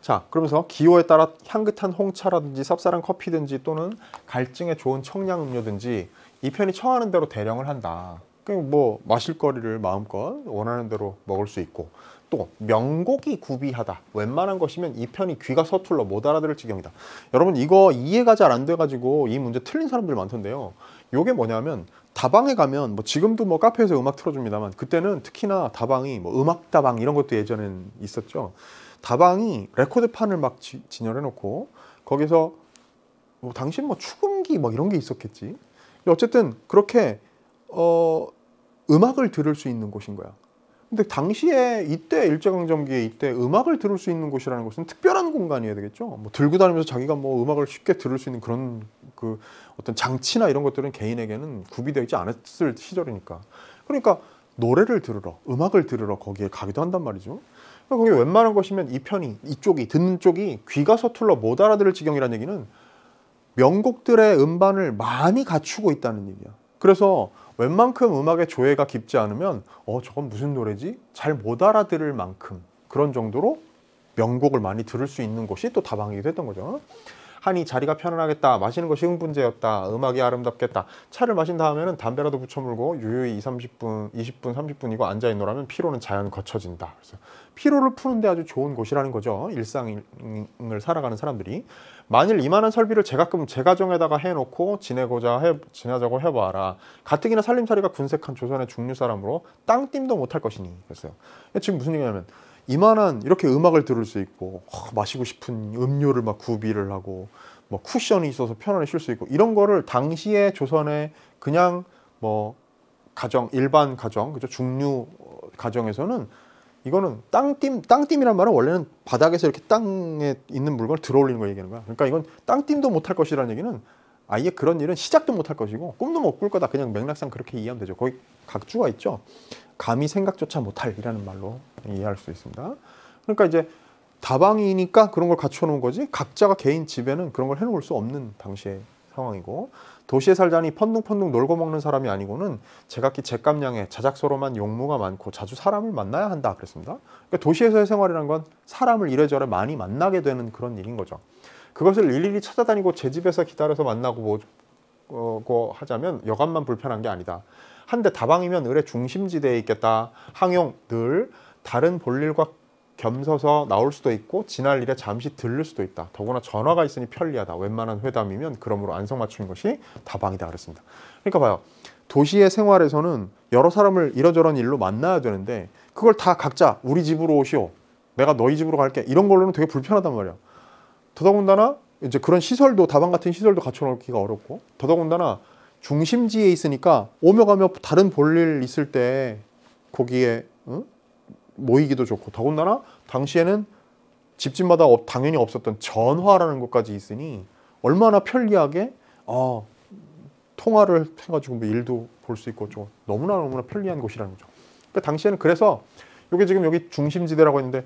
자 그러면서 기호에 따라 향긋한 홍차라든지 쌉쌀한 커피든지 또는 갈증에 좋은 청량 음료든지 이 편이 처하는 대로 대령을 한다 그냥 뭐 마실 거리를 마음껏 원하는 대로 먹을 수 있고 또 명곡이 구비하다 웬만한 것이면 이 편이 귀가 서툴러 못 알아들을 지경이다 여러분 이거 이해가 잘 안 돼가지고 이 문제 틀린 사람들 많던데요 요게 뭐냐면 다방에 가면 뭐 지금도 뭐 카페에서 음악 틀어줍니다만 그때는 특히나 다방이 뭐 음악 다방 이런 것도 예전엔 있었죠. 다방이 레코드판을 막 지, 진열해놓고 거기서 뭐 당신 뭐 추금기 뭐 이런 게 있었겠지. 어쨌든 그렇게 어 음악을 들을 수 있는 곳인 거야. 근데 당시에 이때 일제강점기에 이때 음악을 들을 수 있는 곳이라는 것은 특별한 공간이어야 되겠죠. 뭐 들고 다니면서 자기가 뭐 음악을 쉽게 들을 수 있는 그런 그 어떤 장치나 이런 것들은 개인에게는 구비되어 있지 않았을 시절이니까. 그러니까 노래를 들으러, 음악을 들으러 거기에 가기도 한단 말이죠. 그게 그러니까 웬만한 것이면 이 편이, 이쪽이, 듣는 쪽이 귀가 서툴러 못 알아들을 지경이라는 얘기는 명곡들의 음반을 많이 갖추고 있다는 얘기야. 그래서 웬만큼 음악의 조예가 깊지 않으면 어 저건 무슨 노래지? 잘 못 알아들을 만큼 그런 정도로 명곡을 많이 들을 수 있는 곳이 또 다방이기도 했던 거죠. 하니 자리가 편안하겠다 마시는 거 쉬운 분제였다 음악이 아름답겠다 차를 마신 다음에는 담배라도 붙여물고 유유히 20, 3분 20분 30분 이고 앉아있노라면 피로는 자연 거쳐진다 그래서 피로를 푸는데 아주 좋은 곳이라는 거죠 일상을 살아가는 사람들이 만일 이만한 설비를 제 가끔 제 가정에다가 해놓고 지내고자 해, 지내자고 해봐라 가뜩이나 살림살이가 군색한 조선의 중류 사람으로 땅띵도 못할 것이니 그랬어요 지금 무슨 얘기냐면 이만한 이렇게 음악을 들을 수 있고 어, 마시고 싶은 음료를 막 구비를 하고 뭐 쿠션이 있어서 편안히 쉴 수 있고 이런 거를 당시에 조선에 그냥 뭐 가정 일반 가정 그죠 중류 어, 가정에서는 이거는 땅띠 땅띠이란 말은 원래는 바닥에서 이렇게 땅에 있는 물건을 들어올리는 거 얘기하는 거야. 그러니까 이건 땅띠도 못할 것이라는 얘기는 아예 그런 일은 시작도 못할 것이고 꿈도 못 꿀 거다 그냥 맥락상 그렇게 이해하면 되죠 거의 각주가 있죠 감히 생각조차 못할 이라는 말로 이해할 수 있습니다 그러니까 이제 다방이니까 그런 걸 갖춰 놓은 거지 각자가 개인 집에는 그런 걸 해놓을 수 없는 당시의 상황이고 도시에 살자니 펀둥펀둥 놀고 먹는 사람이 아니고는 제각기 제감량에자작소로만 용무가 많고 자주 사람을 만나야 한다 그랬습니다. 그러니까 도시에서의 생활이란 건 사람을 이래저래 많이 만나게 되는 그런 일인 거죠. 그것을 일일이 찾아다니고 제 집에서 기다려서 만나고 뭐 어, 하자면 여간만 불편한 게 아니다. 한데 다방이면 을의 중심지대에 있겠다. 항용 늘 다른 볼일과 겸서서 나올 수도 있고 지날 일에 잠시 들를 수도 있다. 더구나 전화가 있으니 편리하다. 웬만한 회담이면 그러므로 안성맞춘 춤 것이 다방이다 그랬습니다. 그러니까 봐요. 도시의 생활에서는 여러 사람을 이러저런 일로 만나야 되는데 그걸 다 각자 우리 집으로 오시오. 내가 너희 집으로 갈게. 이런 걸로는 되게 불편하단 말이야. 더더군다나 이제 그런 시설도 다방 같은 시설도 갖춰놓기가 어렵고 더더군다나 중심지에 있으니까 오며 가며 다른 볼일 있을 때 거기에 응? 모이기도 좋고 더군다나 당시에는 집집마다 당연히 없었던 전화라는 것까지 있으니 얼마나 편리하게 어, 통화를 해가지고 뭐 일도 볼 수 있고 좀 너무나 너무나 편리한 곳이라는 거죠. 그 그러니까 당시에는 그래서 이게 지금 여기 중심지대라고 했는데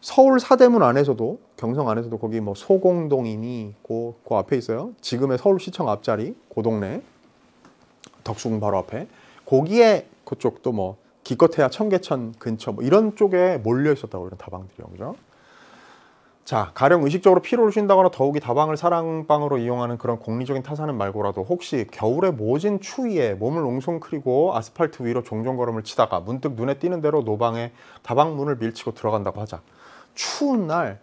서울 사대문 안에서도 경성 안에서도 거기 뭐 소공동이니 있고 그 앞에 있어요. 지금의 서울시청 앞자리 고동네 그 덕수궁 바로 앞에 거기에 그쪽도 뭐 기껏해야 청계천 근처 뭐 이런 쪽에 몰려 있었다고 이런 다방들이요, 그죠? 자, 가령 의식적으로 피로를 쉰다거나 더욱이 다방을 사랑방으로 이용하는 그런 공리적인 타산은 말고라도 혹시 겨울의 모진 추위에 몸을 웅성크리고 아스팔트 위로 종종 걸음을 치다가 문득 눈에 띄는 대로 노방에 다방문을 밀치고 들어간다고 하자. 추운 날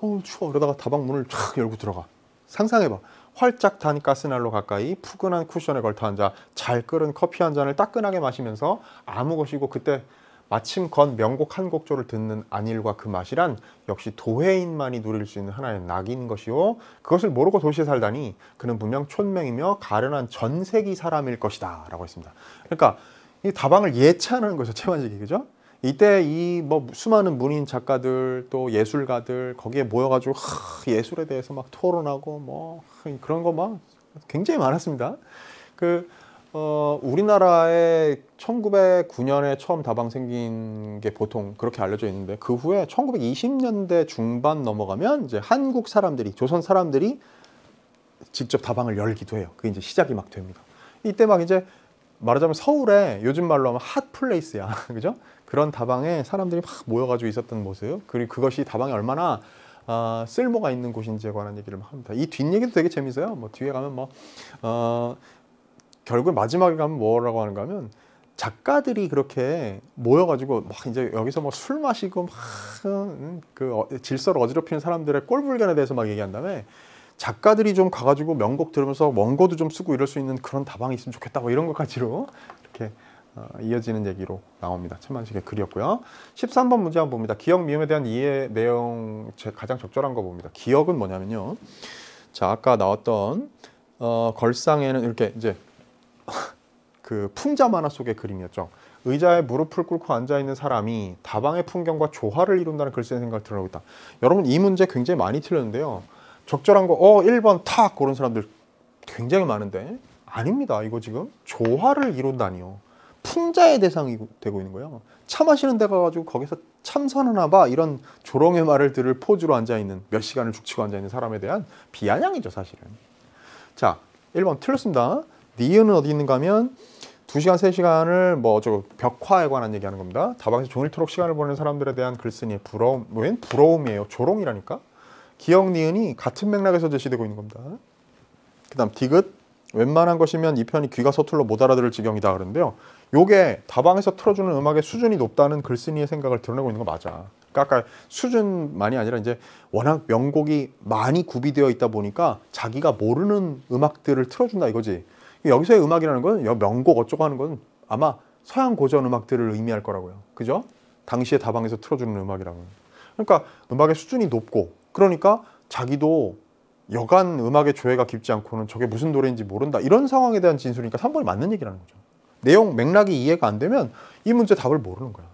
어, 추워 그러다가 다방 문을 쫙 열고 들어가 상상해봐 활짝 단 가스난로 가까이 푸근한 쿠션에 걸터 앉아 잘 끓은 커피 한 잔을 따끈하게 마시면서 아무 것이고 그때 마침 건 명곡 한 곡조를 듣는 안일과 그 맛이란 역시 도회인만이 누릴 수 있는 하나의 낙인 것이요 그것을 모르고 도시에 살다니 그는 분명 촌맹이며 가련한 전세기 사람일 것이다 라고 했습니다 그러니까 이 다방을 예찬하는 거죠 최만식이 그죠? 이때 이 뭐 수많은 문인 작가들 또 예술가들 거기에 모여가지고 하, 예술에 대해서 막 토론하고 뭐 그런 거 막 굉장히 많았습니다. 그 어, 우리나라에 1909년에 처음 다방 생긴 게 보통 그렇게 알려져 있는데 그 후에 1920년대 중반 넘어가면 이제 한국 사람들이 조선 사람들이 직접 다방을 열기도 해요. 그게 이제 시작이 막 됩니다. 이때 막 이제 말하자면 서울에 요즘 말로 하면 핫 플레이스야. 그죠? 그런 다방에 사람들이 막 모여가지고 있었던 모습 그리고 그것이 다방에 얼마나 어, 쓸모가 있는 곳인지에 관한 얘기를 합니다. 이 뒷얘기도 되게 재밌어요. 뭐 뒤에 가면 뭐 어, 결국 마지막에 가면 뭐라고 하는가 하면 작가들이 그렇게 모여가지고 막 이제 여기서 뭐 술 마시고 막그 음, 어, 질서를 어지럽히는 사람들의 꼴불견에 대해서 막 얘기한 다음에 작가들이 좀 가가지고 명곡 들으면서 원고도 좀 쓰고 이럴 수 있는 그런 다방이 있으면 좋겠다 뭐 이런 것까지로 이렇게 어, 이어지는 얘기로 나옵니다. 천만식의 글이었고요. 13번 문제 한번 봅니다. 기억 미음에 대한 이해 내용 가장 적절한 거 봅니다. 기억은 뭐냐면요. 자 아까 나왔던 어, 걸상에는 이렇게 이제 그 풍자 만화 속의 그림이었죠. 의자에 무릎을 꿇고 앉아있는 사람이 다방의 풍경과 조화를 이룬다는 글쓴의 생각을 드러내고 있다. 여러분 이 문제 굉장히 많이 틀렸는데요. 적절한 거어 1번 탁 고른 사람들 굉장히 많은데 아닙니다. 이거 지금 조화를 이룬다니요. 풍자의 대상이 되고 있는 거예요. 차 마시는 데 가가지고 거기서 참선하나 봐 이런 조롱의 말을 들을 포즈로 앉아있는 몇 시간을 죽치고 앉아있는 사람에 대한 비아냥이죠 사실은. 자 1번 틀렸습니다. 니은은 어디 있는가 하면 2시간, 3시간을 뭐어 벽화에 관한 얘기하는 겁니다. 다방에서 종일토록 시간을 보내는 사람들에 대한 글쓴이의 부러움, 웬 부러움이에요. 조롱이라니까. 기억 니은이 같은 맥락에서 제시되고 있는 겁니다. 그 다음 디귿, 웬만한 것이면 이 편이 귀가 서툴러 못 알아들을 지경이다 그러는데요. 요게 다방에서 틀어주는 음악의 수준이 높다는 글쓴이의 생각을 드러내고 있는 거 맞아. 그러니까 아까 수준만이 아니라 이제 워낙 명곡이 많이 구비되어 있다 보니까 자기가 모르는 음악들을 틀어준다 이거지. 여기서의 음악이라는 건 명곡 어쩌고 하는 건 아마 서양 고전 음악들을 의미할 거라고요. 그죠? 당시의 다방에서 틀어주는 음악이라면. 그러니까 음악의 수준이 높고 그러니까 자기도 여간 음악의 조예가 깊지 않고는 저게 무슨 노래인지 모른다. 이런 상황에 대한 진술이니까 3번이 맞는 얘기라는 거죠. 내용 맥락이 이해가 안 되면 이 문제 답을 모르는 거야.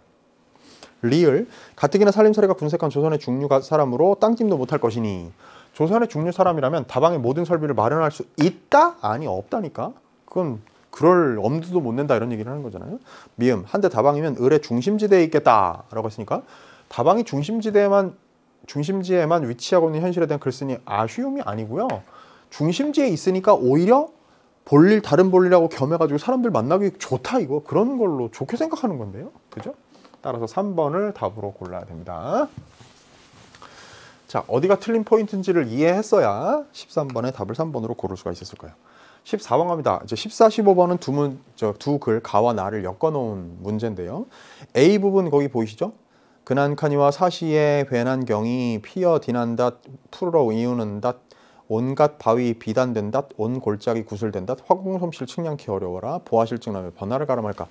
리을 가뜩이나 살림살이가 분색한 조선의 중류 가 사람으로 땅짐도 못할 것이니 조선의 중류 사람이라면 다방의 모든 설비를 마련할 수 있다? 아니 없다니까. 그건 그럴 엄두도 못 낸다 이런 얘기를 하는 거잖아요. 미음 한데 다방이면 을의 중심지대에 있겠다라고 했으니까 다방이 중심지대에만 중심지에만 위치하고 있는 현실에 대한 글쓰니 아쉬움이 아니고요. 중심지에 있으니까 오히려 볼일 다른 볼일하고 겸해가지고 사람들 만나기 좋다 이거 그런 걸로 좋게 생각하는 건데요. 그죠? 따라서 3번을 답으로 골라야 됩니다. 자, 어디가 틀린 포인트인지를 이해했어야 1 3번에 답을 3번으로 고를 수가 있었을 거예요. 14번 갑니다. 이제 14, 15번은 두 문, 저 두 글 가와 나를 엮어놓은 문제인데요. A 부분 거기 보이시죠? 그난카니와 사시의 괜한 경이 피어 디난다 푸르러 이우는다 온갖 바위 비단된다, 온 골짜기 구슬된다, 화공솜실 측량키 어려워라, 보아실증나면 변화를 가름할까.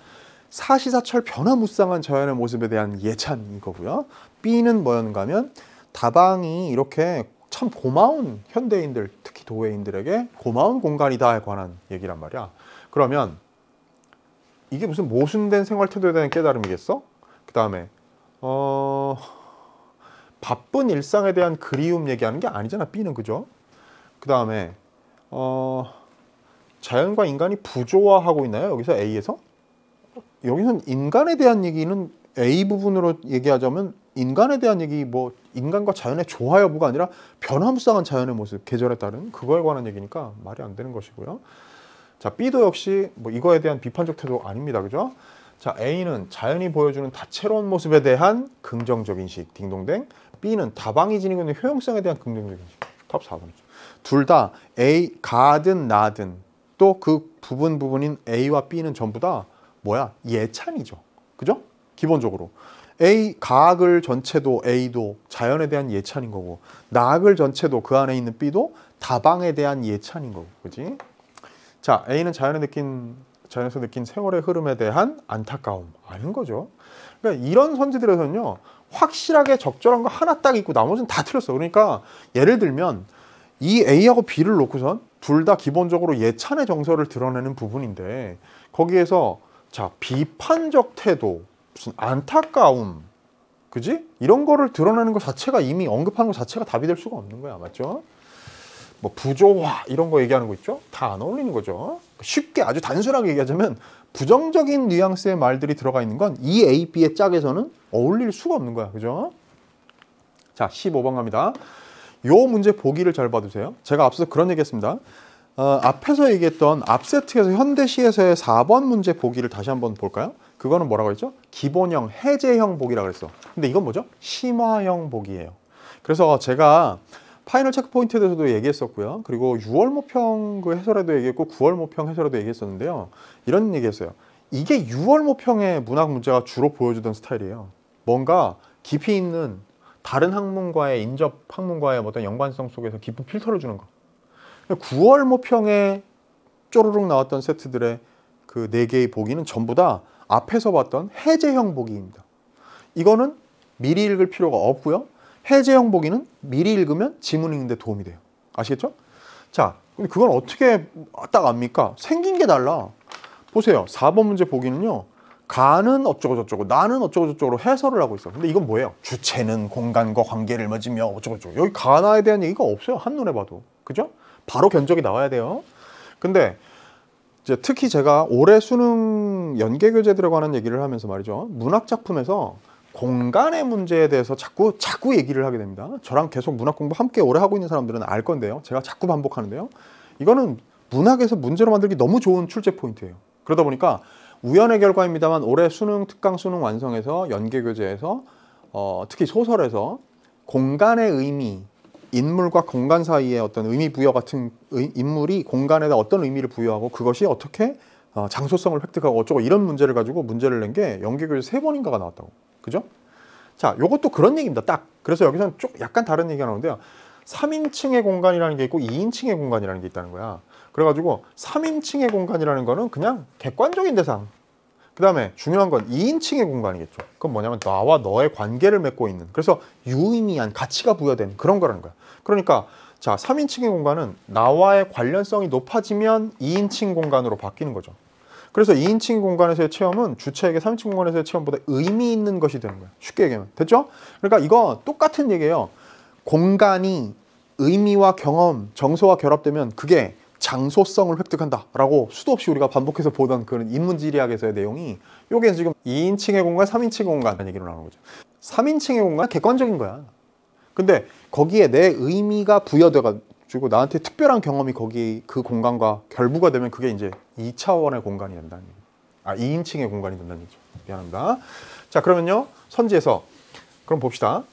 사시사철 변화무쌍한 자연의 모습에 대한 예찬 인거고요 B는 뭐였는가 하면 다방이 이렇게 참 고마운 현대인들, 특히 도회인들에게 고마운 공간이다에 관한 얘기란 말이야. 그러면 이게 무슨 모순된 생활 태도에 대한 깨달음이겠어? 그 다음에 어... 바쁜 일상에 대한 그리움 얘기하는 게 아니잖아 B는 그죠? 그 다음에 어, 자연과 인간이 부조화하고 있나요? 여기서 A에서? 여기는 인간에 대한 얘기는 A 부분으로 얘기하자면 인간에 대한 얘기 뭐 인간과 자연의 조화 여부가 아니라 변화무쌍한 자연의 모습, 계절에 따른 그거에 관한 얘기니까 말이 안 되는 것이고요. 자, B도 역시 뭐 이거에 대한 비판적 태도 아닙니다. 그죠? 자, A는 자연이 보여주는 다채로운 모습에 대한 긍정적 인식, 딩동댕. B는 다방이 지니고 있는 효용성에 대한 긍정적 인식. 탑 4번이죠. 둘다 A 가든 나든 또 그 부분 부분인 A와 B는 전부 다 뭐야 예찬이죠. 그죠? 기본적으로 A 가학을 전체도 A도 자연에 대한 예찬인 거고 나학을 전체도 그 안에 있는 B도 다방에 대한 예찬인 거고 그지? 자 A는 자연에 느낀 자연에서 느낀 세월의 흐름에 대한 안타까움 아닌 거죠. 그러니까 이런 선지들에서는요 확실하게 적절한 거 하나 딱 있고 나머지는 다 틀렸어. 그러니까 예를 들면 이 A하고 B를 놓고선 둘 다 기본적으로 예찬의 정서를 드러내는 부분인데 거기에서 자 비판적 태도 무슨 안타까움 그지 이런 거를 드러내는 것 자체가 이미 언급하는 것 자체가 답이 될 수가 없는 거야 맞죠? 뭐 부조화 이런 거 얘기하는 거 있죠? 다 안 어울리는 거죠. 쉽게 아주 단순하게 얘기하자면 부정적인 뉘앙스의 말들이 들어가 있는 건 이 A, B의 짝에서는 어울릴 수가 없는 거야. 그죠? 자, 15번 갑니다. 요 문제 보기를 잘 봐주세요. 제가 앞서 그런 얘기했습니다. 어, 앞에서 얘기했던 앞세트에서 현대시에서의 4번 문제 보기를 다시 한번 볼까요? 그거는 뭐라고 했죠? 기본형, 해제형 보기라고 그랬어. 근데 이건 뭐죠? 심화형 보기예요. 그래서 제가 파이널 체크포인트에 대해서도 얘기했었고요. 그리고 6월 모평 그 해설에도 얘기했고 9월 모평 해설에도 얘기했었는데요. 이런 얘기했어요. 이게 6월 모평의 문학 문제가 주로 보여주던 스타일이에요. 뭔가 깊이 있는 다른 학문과의 인접 학문과의 어떤 연관성 속에서 깊은 필터를 주는 거. 9월 모평에 쪼르륵 나왔던 세트들의 그 네 개의 보기는 전부 다 앞에서 봤던 해제형 보기입니다. 이거는 미리 읽을 필요가 없고요. 해제형 보기는 미리 읽으면 지문 읽는데 도움이 돼요. 아시겠죠? 자, 그건 어떻게 딱 압니까? 생긴 게 달라. 보세요. 4번 문제 보기는요. 가는 어쩌고저쩌고 나는 어쩌고저쩌고 해설을 하고 있어 근데 이건 뭐예요? 주체는 공간과 관계를 맺으며 어쩌고저쩌고 여기 가나에 대한 얘기가 없어요 한눈에 봐도 그죠? 바로 견적이 나와야 돼요 근데 이제 특히 제가 올해 수능 연계 교재들어가는 얘기를 하면서 말이죠 문학 작품에서 공간의 문제에 대해서 자꾸 자꾸 얘기를 하게 됩니다 저랑 계속 문학 공부 함께 오래 하고 있는 사람들은 알 건데요 제가 자꾸 반복하는데요 이거는 문학에서 문제로 만들기 너무 좋은 출제 포인트예요 그러다 보니까 우연의 결과입니다만 올해 수능 특강 수능 완성에서 연계 교재에서 어, 특히 소설에서 공간의 의미 인물과 공간 사이의 어떤 의미 부여 같은 의, 인물이 공간에다 어떤 의미를 부여하고 그것이 어떻게 어, 장소성을 획득하고 어쩌고 이런 문제를 가지고 문제를 낸 게 연계 교재 세 번인가가 나왔다고 그죠? 자, 요것도 그런 얘기입니다. 딱. 그래서 여기서는 쪼, 약간 다른 얘기가 나오는데요. 3인칭의 공간이라는 게 있고 2인칭의 공간이라는 게 있다는 거야. 그래가지고 3인칭의 공간이라는 거는 그냥 객관적인 대상 그 다음에 중요한 건 2인칭의 공간이겠죠 그건 뭐냐면 나와 너의 관계를 맺고 있는 그래서 유의미한 가치가 부여된 그런 거라는 거야 그러니까 자 3인칭의 공간은 나와의 관련성이 높아지면 2인칭 공간으로 바뀌는 거죠 그래서 2인칭 공간에서의 체험은 주체에게 3인칭 공간에서의 체험보다 의미 있는 것이 되는 거야 쉽게 얘기하면 됐죠? 그러니까 이거 똑같은 얘기예요 공간이 의미와 경험, 정서와 결합되면 그게 장소성을 획득한다라고 수도 없이 우리가 반복해서 보던 그런 인문지리학에서의 내용이 요게 지금 2인칭의 공간, 3인칭의 공간이라는 얘기로 나오는 거죠. 3인칭의 공간 객관적인 거야. 근데 거기에 내 의미가 부여돼가지고 나한테 특별한 경험이 거기 그 공간과 결부가 되면 그게 이제 2차원의 공간이 된다는 얘기 아, 2인칭의 공간이 된다는 얘기죠. 미안합니다. 자, 그러면요. 선지에서 그럼 봅시다.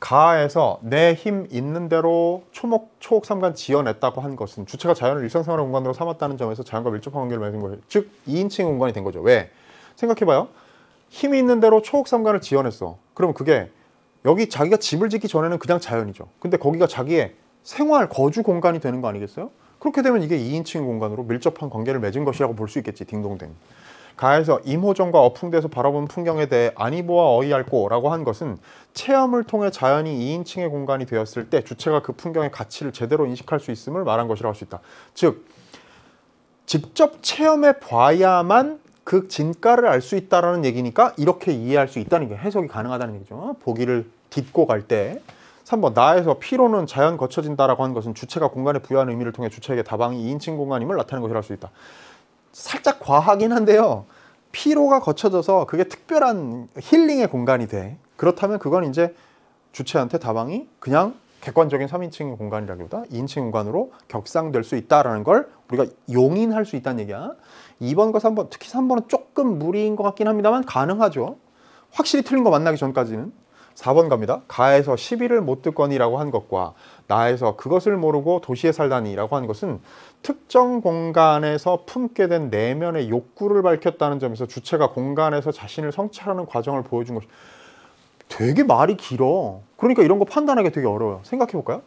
가에서 내 힘 있는 대로 초목, 초옥삼간 지어냈다고 한 것은 주체가 자연을 일상생활의 공간으로 삼았다는 점에서 자연과 밀접한 관계를 맺은 거예요. 즉 2인칭 공간이 된 거죠. 왜? 생각해봐요. 힘이 있는 대로 초옥삼간을 지어냈어. 그럼 그게 여기 자기가 집을 짓기 전에는 그냥 자연이죠. 근데 거기가 자기의 생활, 거주 공간이 되는 거 아니겠어요? 그렇게 되면 이게 2인칭 공간으로 밀접한 관계를 맺은 것이라고 볼 수 있겠지, 딩동댕. 가에서 임호정과 어풍대에서 바라본 풍경에 대해 아니 보아 어이할꼬라고 한 것은 체험을 통해 자연이 2인칭의 공간이 되었을 때 주체가 그 풍경의 가치를 제대로 인식할 수 있음을 말한 것이라고 할 수 있다. 즉 직접 체험해 봐야만 그 진가를 알 수 있다라는 얘기니까 이렇게 이해할 수 있다는 게 해석이 가능하다는 얘기죠. 보기를 딛고 갈 때. 3번 나에서 피로는 자연 거쳐진다라고 한 것은 주체가 공간에 부여하는 의미를 통해 주체에게 다방이 2인칭 공간임을 나타낸 것이라 할수 있다. 살짝 과하긴 한데요. 피로가 거쳐져서 그게 특별한 힐링의 공간이 돼. 그렇다면 그건 이제 주체한테 다방이 그냥 객관적인 3인칭 공간이라기보다 2인칭 공간으로 격상될 수 있다라는 걸 우리가 용인할 수 있다는 얘기야. 2번과 3번, 특히 3번은 조금 무리인 것 같긴 합니다만 가능하죠. 확실히 틀린 거 만나기 전까지는. 4번 갑니다. 가에서 1 0를못 듣거니라고 한 것과 나에서 그것을 모르고 도시에 살다니라고 한 것은 특정 공간에서 품게 된 내면의 욕구를 밝혔다는 점에서 주체가 공간에서 자신을 성찰하는 과정을 보여준 것이 되게 말이 길어. 그러니까 이런 거 판단하기 되게 어려워요. 생각해 볼까요?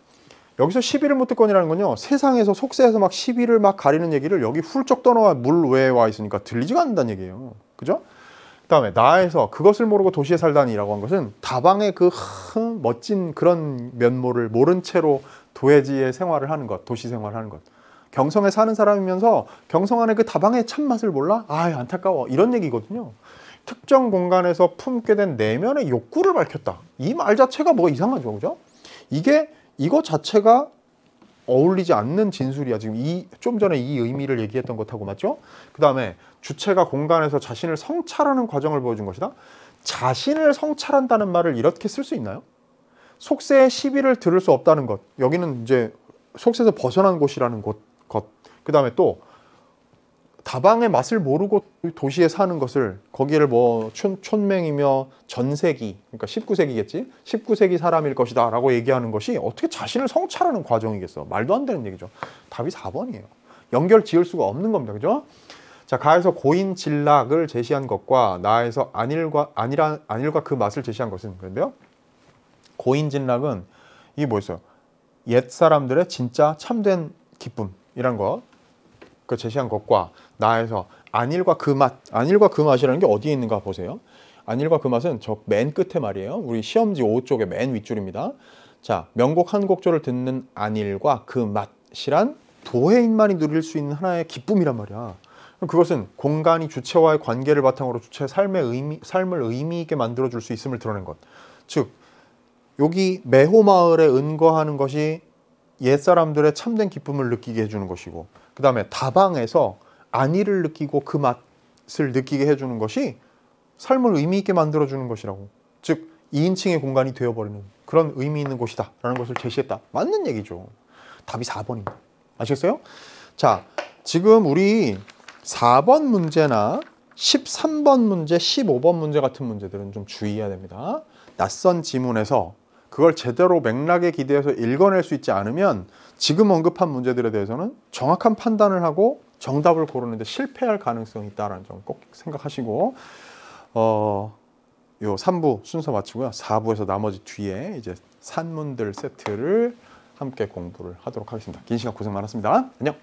여기서 시비를 못 듣건이라는 건요. 세상에서 속세에서 막 시비를 막 가리는 얘기를 여기 훌쩍 떠나와 물 외에 와 있으니까 들리지가 않는다는 얘기예요. 그죠? 그다음에 나에서 그것을 모르고 도시에 살다니라고 한 것은 다방의 그 멋진 그런 면모를 모른 채로 도해지의 생활을 하는 것, 도시 생활을 하는 것. 경성에 사는 사람이면서 경성 안에 그 다방의 참맛을 몰라? 아 안타까워 이런 얘기거든요 특정 공간에서 품게 된 내면의 욕구를 밝혔다 이 말 자체가 뭐가 이상하죠 그죠? 이게 이거 자체가 어울리지 않는 진술이야 지금 이 좀 전에 이 의미를 얘기했던 것하고 맞죠? 그 다음에 주체가 공간에서 자신을 성찰하는 과정을 보여준 것이다 자신을 성찰한다는 말을 이렇게 쓸 수 있나요? 속세의 시비를 들을 수 없다는 것 여기는 이제 속세에서 벗어난 곳이라는 곳 것. 그 다음에 또 다방의 맛을 모르고 도시에 사는 것을 거기를 뭐 촌, 촌맹이며 전세기 그러니까 19세기겠지 19세기 사람일 것이다 라고 얘기하는 것이 어떻게 자신을 성찰하는 과정이겠어 말도 안 되는 얘기죠 답이 4번이에요 연결 지을 수가 없는 겁니다 그죠 자 가에서 고인 진락을 제시한 것과 나에서 안일과 안일 안일과 그 맛을 제시한 것은 그런데요 고인 진락은 이게 뭐였어요 옛 사람들의 진짜 참된 기쁨 이란 것, 그 제시한 것과 나에서 안일과 그 맛, 안일과 그 맛이라는 게 어디에 있는가 보세요. 안일과 그 맛은 저 맨 끝에 말이에요. 우리 시험지 5쪽의 맨 윗줄입니다. 자, 명곡 한 곡조를 듣는 안일과 그 맛이란 도해인만이 누릴 수 있는 하나의 기쁨이란 말이야. 그것은 공간이 주체와의 관계를 바탕으로 주체 삶의 의미, 삶을 의미 있게 만들어 줄 수 있음을 드러낸 것. 즉, 여기 매호 마을에 은거하는 것이 옛사람들의 참된 기쁨을 느끼게 해주는 것이고 그 다음에 다방에서 안위를 느끼고 그 맛을 느끼게 해주는 것이 삶을 의미 있게 만들어주는 것이라고 즉 2인칭의 공간이 되어버리는 그런 의미 있는 곳이다 라는 것을 제시했다 맞는 얘기죠 답이 4번입니다 아시겠어요? 자 지금 우리 4번 문제나 13번 문제, 15번 문제 같은 문제들은 좀 주의해야 됩니다 낯선 지문에서 그걸 제대로 맥락에 기대해서 읽어낼 수 있지 않으면 지금 언급한 문제들에 대해서는 정확한 판단을 하고 정답을 고르는데 실패할 가능성이 있다는 점 꼭 생각하시고 어, 요 3부 순서 마치고요. 4부에서 나머지 뒤에 이제 산문들 세트를 함께 공부를 하도록 하겠습니다. 긴 시간 고생 많았습니다. 안녕.